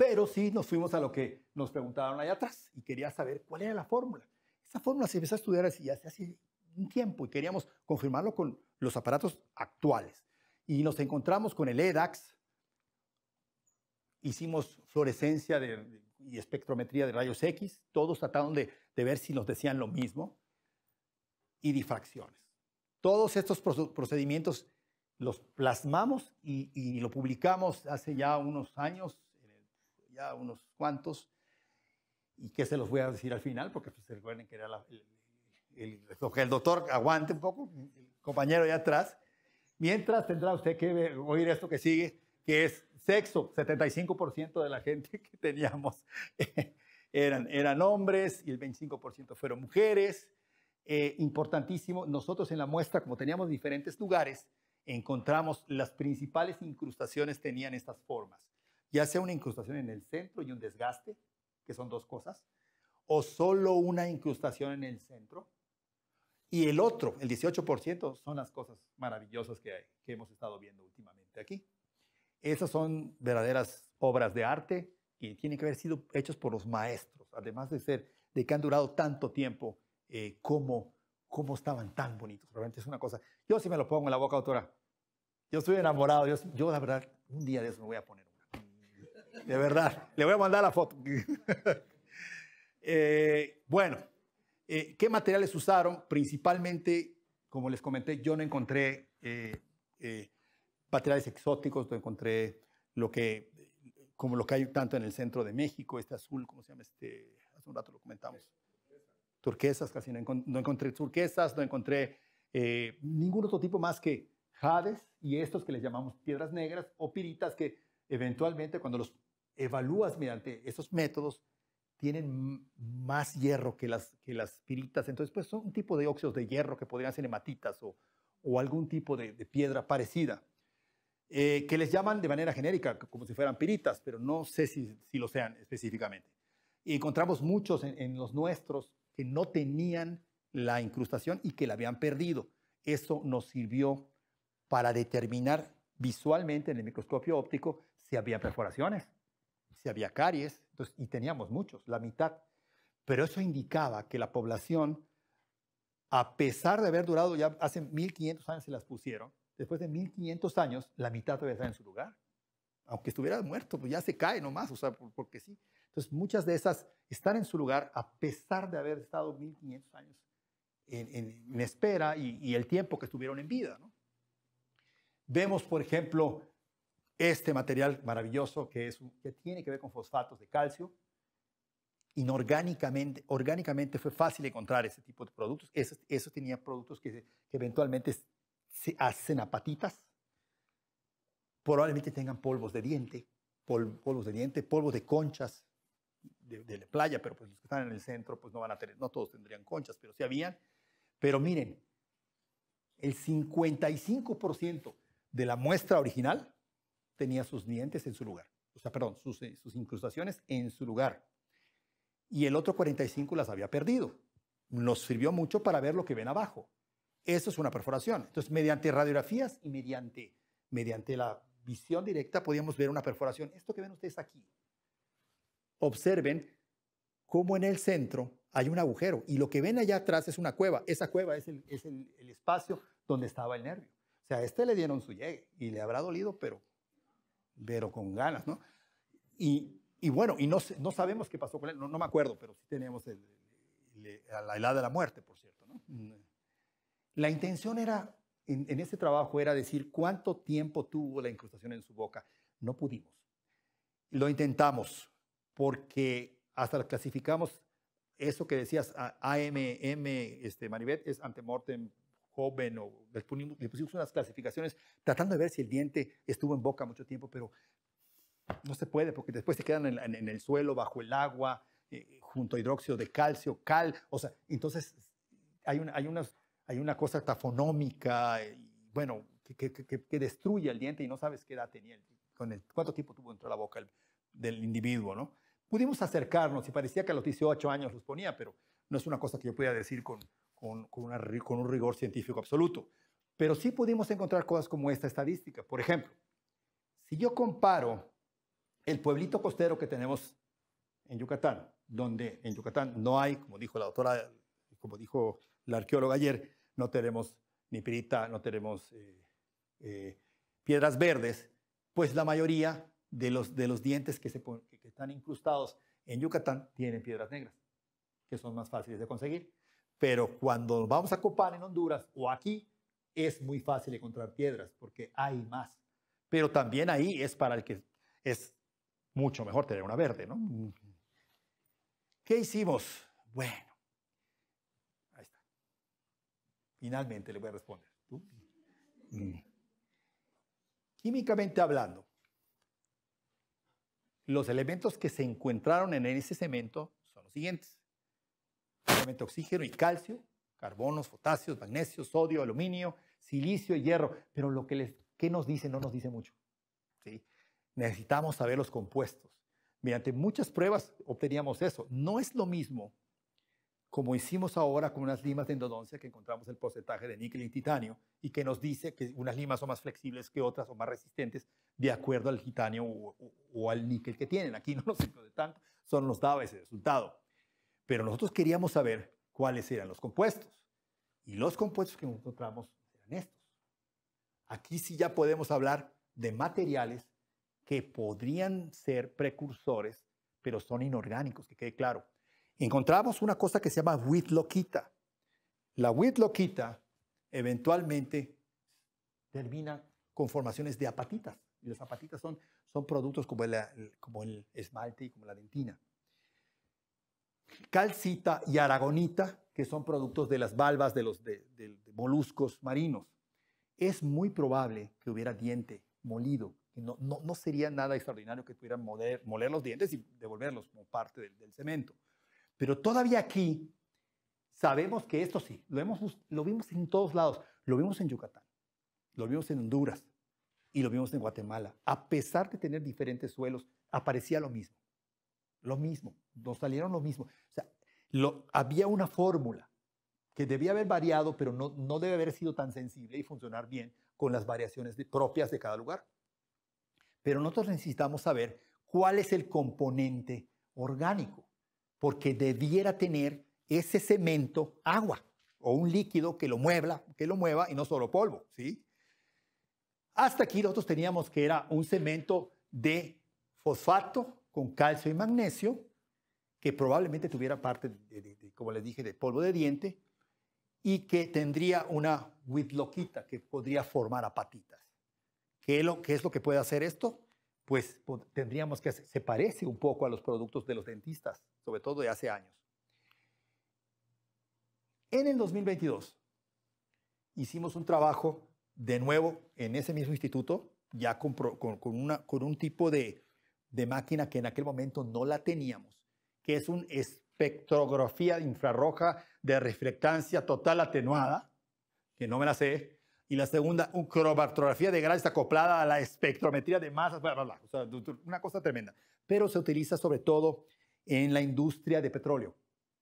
pero sí nos fuimos a lo que nos preguntaron allá atrás y quería saber cuál era la fórmula. Esa fórmula se empezó a estudiar hace, hace un tiempo y queríamos confirmarlo con los aparatos actuales. Y nos encontramos con el EDAX, hicimos fluorescencia y espectrometría de rayos X, todos trataron de, ver si nos decían lo mismo, y difracciones. Todos estos procedimientos los plasmamos y lo publicamos hace ya unos años, ya unos cuantos, y que se los voy a decir al final, porque se pues, recuerden que era el, doctor aguante un poco, el compañero de atrás. Mientras tendrá usted que oír esto que sigue, que es sexo. 75% de la gente que teníamos (laughs) eran, eran hombres y el 25% fueron mujeres. Eh, importantísimo, nosotros en la muestra, como teníamos diferentes lugares, encontramos las principales incrustaciones tenían estas formas ya sea una incrustación en el centro y un desgaste, que son dos cosas, o solo una incrustación en el centro, y el otro, el 18%, son las cosas maravillosas que, hemos estado viendo últimamente aquí. Esas son verdaderas obras de arte y tienen que haber sido hechas por los maestros, además de ser, de que han durado tanto tiempo, eh, como, estaban tan bonitos. Realmente es una cosa. Yo sí me lo pongo en la boca, doctora, Yo estoy enamorado. Yo, la verdad, un día de eso me voy a poner de verdad. Le voy a mandar la foto. (laughs) Eh, bueno, eh, ¿qué materiales usaron? Principalmente, como les comenté, yo no encontré eh, materiales exóticos, no encontré lo que, como lo que hay tanto en el centro de México, este azul, ¿cómo se llama? Este, hace un rato lo comentamos. Turquesas, casi no, no encontré turquesas, no encontré ningún otro tipo más que jades y estos que les llamamos piedras negras o piritas que eventualmente cuando los evalúas mediante esos métodos tienen más hierro que las, piritas. Entonces, pues son un tipo de óxidos de hierro que podrían ser hematitas o, algún tipo de, piedra parecida, eh, que les llaman de manera genérica, como si fueran piritas, pero no sé si, lo sean específicamente. Y encontramos muchos en, en, los nuestros que no tenían la incrustación y que la habían perdido. Eso nos sirvió para determinar visualmente en el microscopio óptico si había perforaciones si había caries, entonces, y teníamos muchos, la mitad. Pero eso indicaba que la población, a pesar de haber durado ya hace 1500 años se las pusieron, después de 1500 años, la mitad todavía está en su lugar. Aunque estuviera muerto, pues ya se cae nomás, o sea, porque sí. Entonces, muchas de esas están en su lugar a pesar de haber estado 1500 años en, espera y, y, el tiempo que estuvieron en vida. ¿no? Vemos, por ejemplo, este material maravilloso que, es, que tiene que ver con fosfatos de calcio. Inorgánicamente orgánicamente fue fácil encontrar ese tipo de productos. eso tenía productos que, eventualmente se hacen a patitas. Probablemente tengan polvos de diente, polvos de diente, polvos de conchas, de, la playa, pero pues los que están en el centro, pues no van a tener, no todos tendrían conchas, pero sí habían. Pero miren, el 55% de la muestra original tenía sus dientes en su lugar, o sea, perdón, sus, eh, incrustaciones en su lugar. Y el otro 45 las había perdido. Nos sirvió mucho para ver lo que ven abajo. Eso es una perforación. Entonces, mediante radiografías y mediante, mediante la visión directa podíamos ver una perforación. Esto que ven ustedes aquí. Observen cómo en el centro hay un agujero y lo que ven allá atrás es una cueva. Esa cueva es el, es el, el espacio donde estaba el nervio. O sea, a este le dieron su llegue y le habrá dolido, pero pero con ganas, ¿no? Y, bueno, y no, sabemos qué pasó con él, no, me acuerdo, pero sí teníamos el, la helada de la muerte, por cierto, ¿no? Mm. La intención era, en, este trabajo, era decir cuánto tiempo tuvo la incrustación en su boca. No pudimos. Lo intentamos, porque hasta clasificamos eso que decías, AMM, este, Manivet es antemortem joven o le pusimos, unas clasificaciones tratando de ver si el diente estuvo en boca mucho tiempo, pero no se puede porque después se quedan en, el suelo, bajo el agua, eh, junto a hidróxido de calcio, cal, o sea, entonces hay una, hay hay una cosa tafonómica, bueno, que, que, destruye el diente y no sabes qué edad tenía, el, con el, cuánto tiempo tuvo dentro de la boca del individuo, ¿no? Pudimos acercarnos y parecía que a los 18 años los ponía, pero no es una cosa que yo pudiera decir con con, un rigor científico absoluto. Pero sí pudimos encontrar cosas como esta estadística. Por ejemplo, si yo comparo el pueblito costero que tenemos en Yucatán, donde en Yucatán no hay, como dijo la doctora, como dijo la arqueóloga ayer, no tenemos ni pirita, no tenemos eh, eh, piedras verdes, pues la mayoría de los, de los dientes que están incrustados en Yucatán tienen piedras negras, que son más fáciles de conseguir. Pero cuando vamos a Copán en Honduras o aquí, es muy fácil encontrar piedras porque hay más. Pero también ahí es para el que es mucho mejor tener una verde, ¿no? ¿Qué hicimos? Bueno, ahí está. Finalmente le voy a responder. Químicamente hablando, los elementos que se encontraron en ese cemento son los siguientes obviamente oxígeno y calcio, carbonos, potasio, magnesio, sodio, aluminio, silicio y hierro. Pero lo que les, ¿qué nos dice? No nos dice mucho. Necesitamos saber los compuestos. Mediante muchas pruebas obteníamos eso. No es lo mismo como hicimos ahora con unas limas de endodoncia que encontramos el porcentaje de níquel y titanio y que nos dice que unas limas son más flexibles que otras o más resistentes de acuerdo al titanio o, al níquel que tienen. Aquí no nos sirve tanto, son nos daba ese resultado. Pero nosotros queríamos saber cuáles eran los compuestos. Y los compuestos que encontramos eran estos. Aquí sí ya podemos hablar de materiales que podrían ser precursores, pero son inorgánicos, que quede claro. Encontramos una cosa que se llama whitlockita. La whitlockita eventualmente termina con formaciones de apatitas. Y las apatitas son, productos como, el, como el esmalte y como la dentina calcita y aragonita, que son productos de las valvas de los moluscos marinos. Es muy probable que hubiera diente molido. No, no, sería nada extraordinario que pudieran moler, los dientes y devolverlos como parte del, cemento. Pero todavía aquí sabemos que esto sí, lo, hemos, lo vimos en todos lados. Lo vimos en Yucatán, lo vimos en Honduras y lo vimos en Guatemala. A pesar de tener diferentes suelos, aparecía lo mismo. Lo mismo nos salieron lo mismo. había una fórmula que debía haber variado, pero no, debe haber sido tan sensible y funcionar bien con las variaciones propias de cada lugar. Pero nosotros necesitamos saber cuál es el componente orgánico, porque debiera tener ese cemento agua o un líquido que lo mueva, que lo mueva y no solo polvo, ¿sí? Hasta aquí nosotros teníamos que era un cemento de fosfato con calcio y magnesio que probablemente tuviera parte, de, como les dije, de polvo de diente y que tendría una whitlockita que podría formar apatitas. ¿Qué, ¿Qué es lo que puede hacer esto? Pues tendríamos que hacer, se parece un poco a los productos de los dentistas, sobre todo de hace años. En el 2022 hicimos un trabajo de nuevo en ese mismo instituto, ya con, con, un tipo de máquina que en aquel momento no la teníamos que es una espectrografía infrarroja de reflectancia total atenuada, que no me la sé, y la segunda, una cromatografía de grados acoplada a la espectrometría de masas, una cosa tremenda. Pero se utiliza sobre todo en la industria de petróleo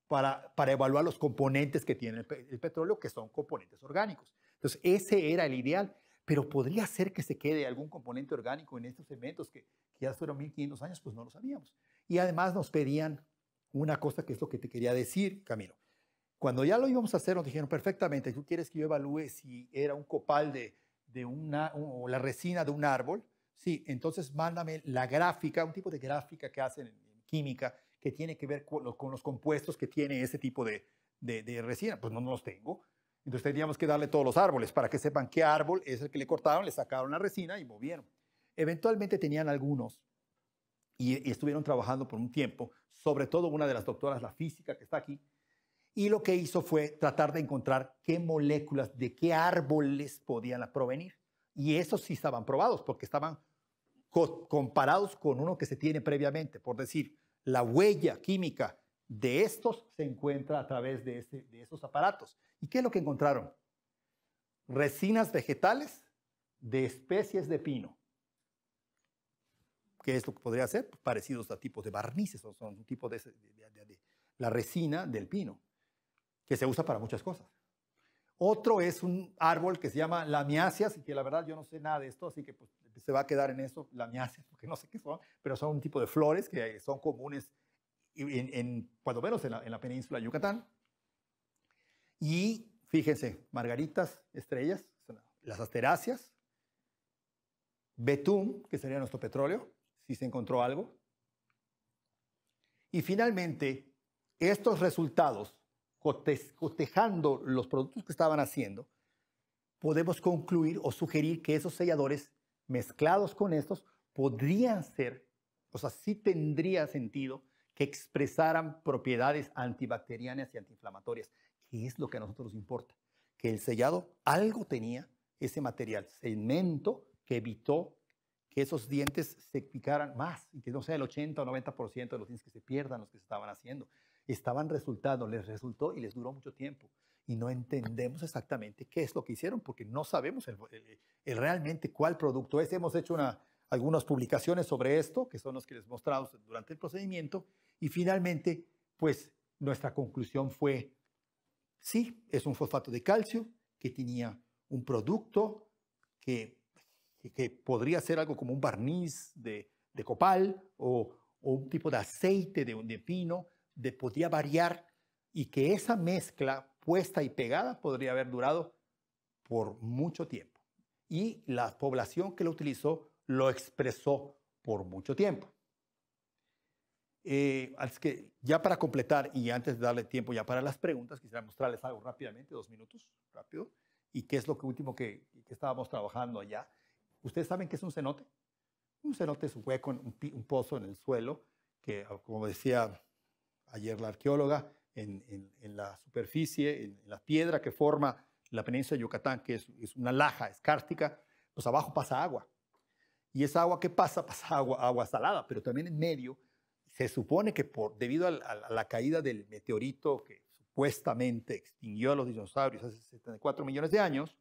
para, para evaluar los componentes que tiene el, petróleo, que son componentes orgánicos. Entonces, ese era el ideal, pero podría ser que se quede algún componente orgánico en estos elementos que, que ya fueron 1500 años, pues no lo sabíamos. Y además nos pedían una cosa que es lo que te quería decir, Camilo. Cuando ya lo íbamos a hacer, nos dijeron perfectamente, tú quieres que yo evalúe si era un copal de, una, o la resina de un árbol. Sí, entonces mándame la gráfica, un tipo de gráfica que hacen en química que tiene que ver con los, compuestos que tiene ese tipo de, resina. Pues no, los tengo. Entonces tendríamos que darle todos los árboles para que sepan qué árbol es el que le cortaron, le sacaron la resina y movieron. Eventualmente tenían algunos y estuvieron trabajando por un tiempo sobre todo una de las doctoras, la física que está aquí, y lo que hizo fue tratar de encontrar qué moléculas, de qué árboles podían provenir. Y esos sí estaban probados, porque estaban comparados con uno que se tiene previamente. Por decir, la huella química de estos se encuentra a través de, este, de esos aparatos. ¿Y qué es lo que encontraron? Resinas vegetales de especies de pino ¿Qué es lo que podría ser? Pues, parecidos a tipos de barnices, o son un tipo de, la resina del pino, que se usa para muchas cosas. Otro es un árbol que se llama lamiáceas, y que la verdad yo no sé nada de esto, así que pues, se va a quedar en eso, lamiáceas, porque no sé qué son, pero son un tipo de flores que son comunes, en, cuando menos en la, península de Yucatán. Y fíjense, margaritas, estrellas, las asteráceas, betún, que sería nuestro petróleo, si se encontró algo. Y finalmente, estos resultados, cotejando los productos que estaban haciendo, podemos concluir o sugerir que esos selladores mezclados con estos podrían ser, o sea, sí tendría sentido que expresaran propiedades antibacterianas y antiinflamatorias, que es lo que a nosotros nos importa, que el sellado algo tenía ese material, cemento, que evitó que esos dientes se picaran más y que no sea el 80 o 90% de los dientes que se pierdan los que se estaban haciendo. Estaban resultando, les resultó y les duró mucho tiempo. Y no entendemos exactamente qué es lo que hicieron porque no sabemos el, realmente cuál producto es. Hemos hecho una, algunas publicaciones sobre esto, que son los que les mostramos durante el procedimiento. Y finalmente, pues nuestra conclusión fue, sí, es un fosfato de calcio que tenía un producto que que podría ser algo como un barniz de, copal o, un tipo de aceite de, de pino, de, podía variar y que esa mezcla puesta y pegada podría haber durado por mucho tiempo. Y la población que lo utilizó lo expresó por mucho tiempo. Eh, que ya para completar y antes de darle tiempo ya para las preguntas, quisiera mostrarles algo rápidamente, dos minutos, rápido, y qué es lo que último que, que estábamos trabajando allá. ¿Ustedes saben qué es un cenote? Un cenote es un hueco, un, pozo en el suelo, que como decía ayer la arqueóloga, en, la superficie, en, la piedra que forma la península de Yucatán, que es, una laja, escártica, pues abajo pasa agua. Y esa agua que pasa, pasa agua, salada, pero también en medio se supone que por, debido a, a la caída del meteorito que supuestamente extinguió a los dinosaurios hace 74 millones de años,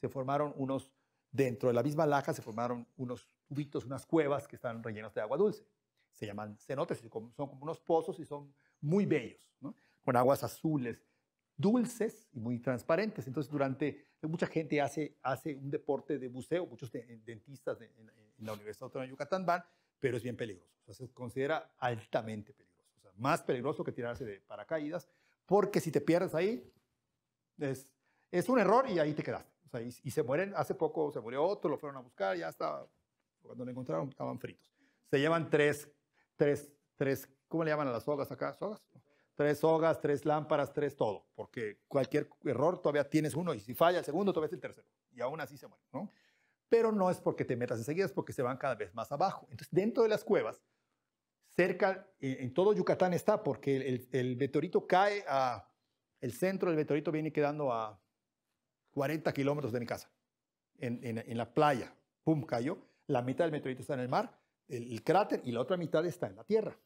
se formaron unos Dentro de la misma laja se formaron unos tubitos, unas cuevas que están rellenas de agua dulce. Se llaman cenotes, son como unos pozos y son muy bellos, con aguas azules, dulces y muy transparentes. Entonces, durante mucha gente hace, un deporte de buceo, muchos dentistas en, la Universidad Autónoma de Yucatán van, pero es bien peligroso. se considera altamente peligroso, más peligroso que tirarse de paracaídas, porque si te pierdes ahí, es, es un error y ahí te quedaste y, se mueren, hace poco se murió otro, lo fueron a buscar, ya estaba, cuando lo encontraron estaban fritos. Se llevan tres, tres, tres, ¿cómo le llaman a las hogas acá? ¿Sogas? Tres sogas, tres lámparas, tres todo, porque cualquier error todavía tienes uno y si falla el segundo todavía es el tercero y aún así se mueren, ¿no? Pero no es porque te metas enseguida, es porque se van cada vez más abajo. Entonces, dentro de las cuevas, cerca, eh, en todo Yucatán está, porque el, el, el meteorito cae a, el centro del meteorito viene quedando a 40 kilómetros de mi casa, en, la playa. Pum, cayó. La mitad del meteorito está en el mar, el, cráter, y la otra mitad está en la tierra.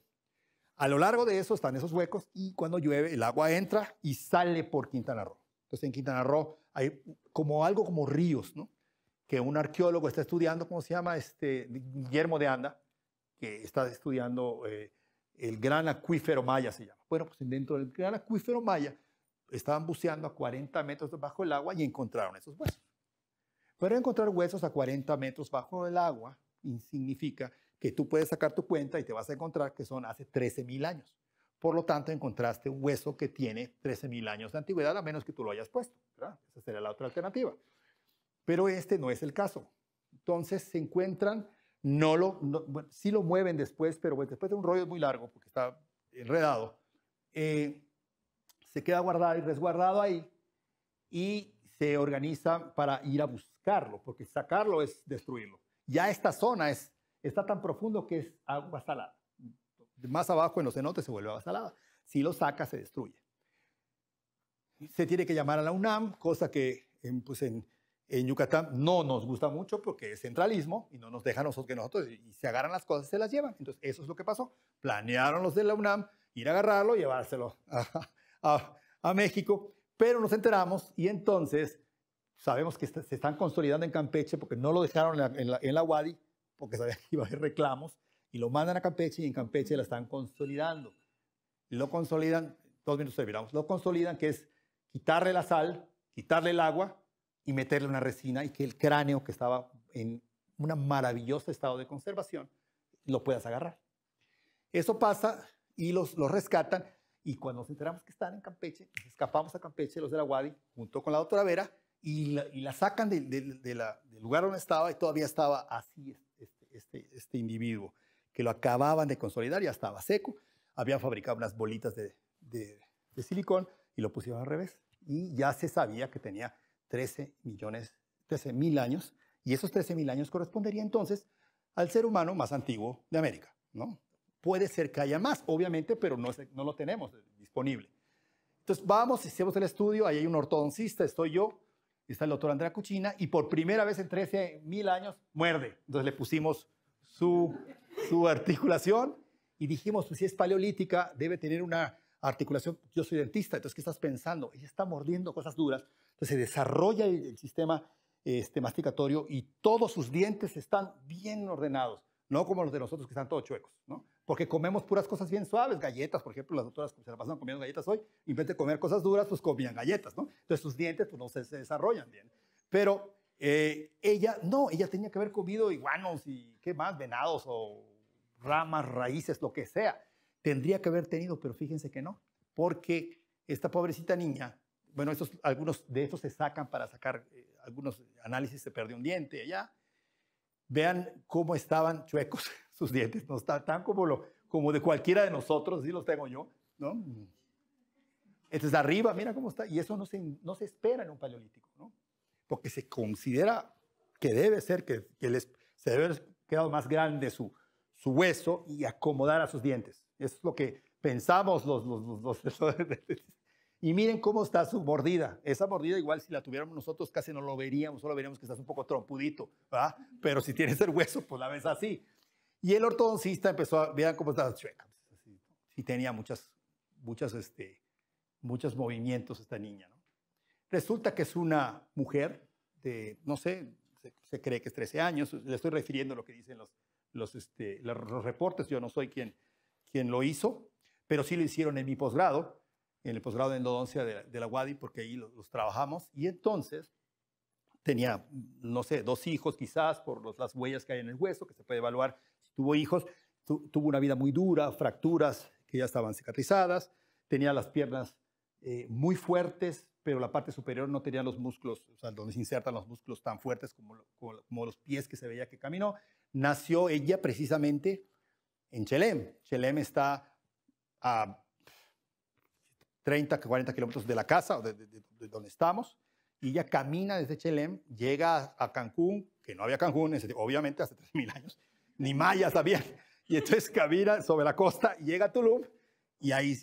A lo largo de eso están esos huecos y cuando llueve el agua entra y sale por Quintana Roo. Entonces en Quintana Roo hay como algo como ríos, ¿no? Que un arqueólogo está estudiando, ¿cómo se llama? Este, Guillermo de Anda, que está estudiando eh, el gran acuífero maya, se llama. Bueno, pues dentro del gran acuífero maya estaban buceando a 40 metros bajo el agua y encontraron esos huesos. Pero encontrar huesos a 40 metros bajo el agua significa que tú puedes sacar tu cuenta y te vas a encontrar que son hace 13.000 años. Por lo tanto, encontraste un hueso que tiene 13.000 años de antigüedad, a menos que tú lo hayas puesto. Esa sería la otra alternativa. Pero este no es el caso. Entonces se encuentran, no lo, no, sí lo mueven después, pero pues, después de un rollo muy largo, porque está enredado, eh, se queda guardado y resguardado ahí y se organiza para ir a buscarlo, porque sacarlo es destruirlo. Ya esta zona es, está tan profundo que es agua salada. Más abajo en los cenotes se vuelve agua salada. Si lo saca, se destruye. Se tiene que llamar a la UNAM, cosa que en, pues en Yucatán no nos gusta mucho porque es centralismo y no nos deja nosotros que nosotros y se agarran las cosas se las llevan. Entonces, eso es lo que pasó. Planearon los de la UNAM ir a agarrarlo y llevárselo a, México, pero nos enteramos y entonces sabemos que se están consolidando en Campeche porque no lo dejaron en la, en porque sabían que iba a haber reclamos, y lo mandan a Campeche y en Campeche la están consolidando. Lo consolidan, dos minutos de lo consolidan que es quitarle la sal, quitarle el agua y meterle una resina y que el cráneo que estaba en un maravilloso estado de conservación lo puedas agarrar. Eso pasa y los, los rescatan y cuando nos enteramos que están en Campeche, escapamos a Campeche, los de la Wadi, junto con la doctora Vera, y la, sacan del lugar donde estaba y todavía estaba así este, este, este, este, individuo, que lo acababan de consolidar, ya estaba seco, habían fabricado unas bolitas de, silicón y lo pusieron al revés. Y ya se sabía que tenía 13 millones, 13 mil años, y esos 13 mil años correspondería entonces al ser humano más antiguo de América, ¿no? Puede ser que haya más, obviamente, pero no, lo tenemos disponible. Entonces vamos, hicimos el estudio, ahí hay un ortodoncista, estoy yo, está el doctor Andrea Cuchina, y por primera vez en 13 mil años muerde. Entonces le pusimos su, articulación y dijimos, pues, si es paleolítica, debe tener una articulación, yo soy dentista, entonces ¿qué estás pensando? Ella está mordiendo cosas duras, entonces se desarrolla el, sistema este, masticatorio y todos sus dientes están bien ordenados, no como los de nosotros que están todos chuecos, ¿no? porque comemos puras cosas bien suaves, galletas, por ejemplo, las doctoras se la pasan comiendo galletas hoy, en vez de comer cosas duras, pues comían galletas, ¿no? Entonces sus dientes pues, no se, desarrollan bien. Pero eh, ella, no, ella tenía que haber comido iguanos y qué más, venados o ramas, raíces, lo que sea. Tendría que haber tenido, pero fíjense que no, porque esta pobrecita niña, bueno, algunos de estos se sacan para sacar eh, algunos análisis, se perdió un diente allá. Vean cómo estaban chuecos sus dientes no está tan como, lo, como de cualquiera de nosotros, así los tengo yo, ¿no? Entonces arriba, mira cómo está, y eso no se, no se espera en un paleolítico, ¿no? Porque se considera que debe ser, que, que les, se debe haber quedado más grande su, su hueso y acomodar a sus dientes. Eso es lo que pensamos los, los, los, Y miren cómo está su mordida. Esa mordida, igual si la tuviéramos nosotros, casi no lo veríamos, solo veríamos que estás un poco trompudito, Pero si tienes el hueso, pues la ves así. Y el ortodoncista empezó a, vean cómo está chueca. sí tenía muchas, muchas, este, muchos movimientos esta niña. Resulta que es una mujer de, no sé, se, cree que es 13 años. Le estoy refiriendo a lo que dicen los, los, este, los reportes. Yo no soy quien, quien lo hizo, pero sí lo hicieron en mi posgrado, en el posgrado de endodoncia de, la UADI, porque ahí los, trabajamos. Y entonces tenía, no sé, dos hijos quizás por las huellas que hay en el hueso, que se puede evaluar tuvo hijos, tuvo una vida muy dura, fracturas que ya estaban cicatrizadas, tenía las piernas eh, muy fuertes, pero la parte superior no tenía los músculos, o sea, donde se insertan los músculos tan fuertes como, como, los pies que se veía que caminó. Nació ella precisamente en Chelem. Chelem está a 30, 40 kilómetros de la casa, de, de, donde estamos, y ella camina desde Chelem, llega a, Cancún, que no había Cancún, obviamente hace 3.000 años, ni maya sabía Y entonces camina sobre la costa, llega a Tulum y ahí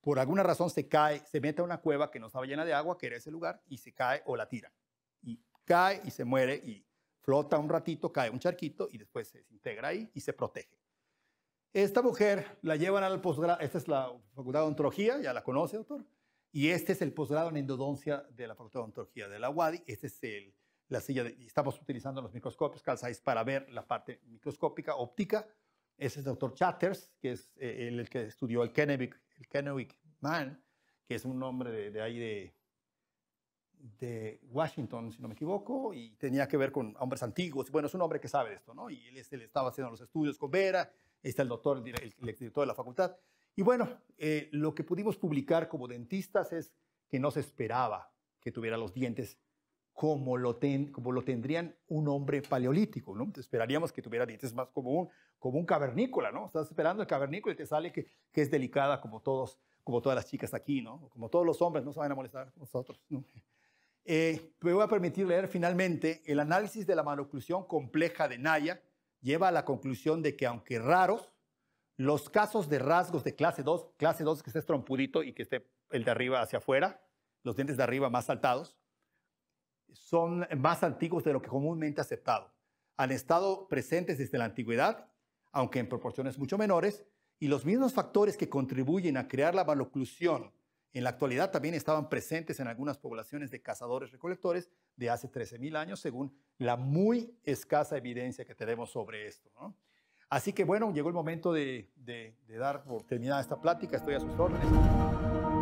por alguna razón se cae, se mete a una cueva que no estaba llena de agua, que era ese lugar, y se cae o la tira. Y cae y se muere y flota un ratito, cae un charquito y después se desintegra ahí y se protege. Esta mujer la llevan al posgrado, esta es la Facultad de Ontología, ya la conoce, doctor, y este es el posgrado en endodoncia de la Facultad de Ontología de la UADI, este es el la silla y estamos utilizando los microscopios calzáis para ver la parte microscópica óptica. Ese es el doctor Chatters, que es eh, el, que estudió el Kennewick, el Man, que es un hombre de, ahí de, Washington, si no me equivoco, y tenía que ver con hombres antiguos. Bueno, es un hombre que sabe de esto, ¿no? Y él, este, estaba haciendo los estudios con Vera, está el doctor, el, el, director de la facultad. Y bueno, eh, lo que pudimos publicar como dentistas es que no se esperaba que tuviera los dientes como lo, ten, como lo tendrían un hombre paleolítico, ¿no? esperaríamos que tuviera dientes más como un, como un cavernícola, ¿no? Estás esperando el cavernícola y te sale que, que es delicada como todos, como todas las chicas aquí, ¿no? Como todos los hombres, no se van a molestar nosotros, eh, me voy a permitir leer finalmente el análisis de la maloclusión compleja de Naya lleva a la conclusión de que aunque raros, los casos de rasgos de clase 2, clase 2 que esté trompudito y que esté el de arriba hacia afuera, los dientes de arriba más saltados, son más antiguos de lo que comúnmente aceptado. Han estado presentes desde la antigüedad, aunque en proporciones mucho menores, y los mismos factores que contribuyen a crear la maloclusión en la actualidad también estaban presentes en algunas poblaciones de cazadores-recolectores de hace 13.000 años, según la muy escasa evidencia que tenemos sobre esto. Así que bueno, llegó el momento de, de dar por terminada esta plática, estoy a sus órdenes.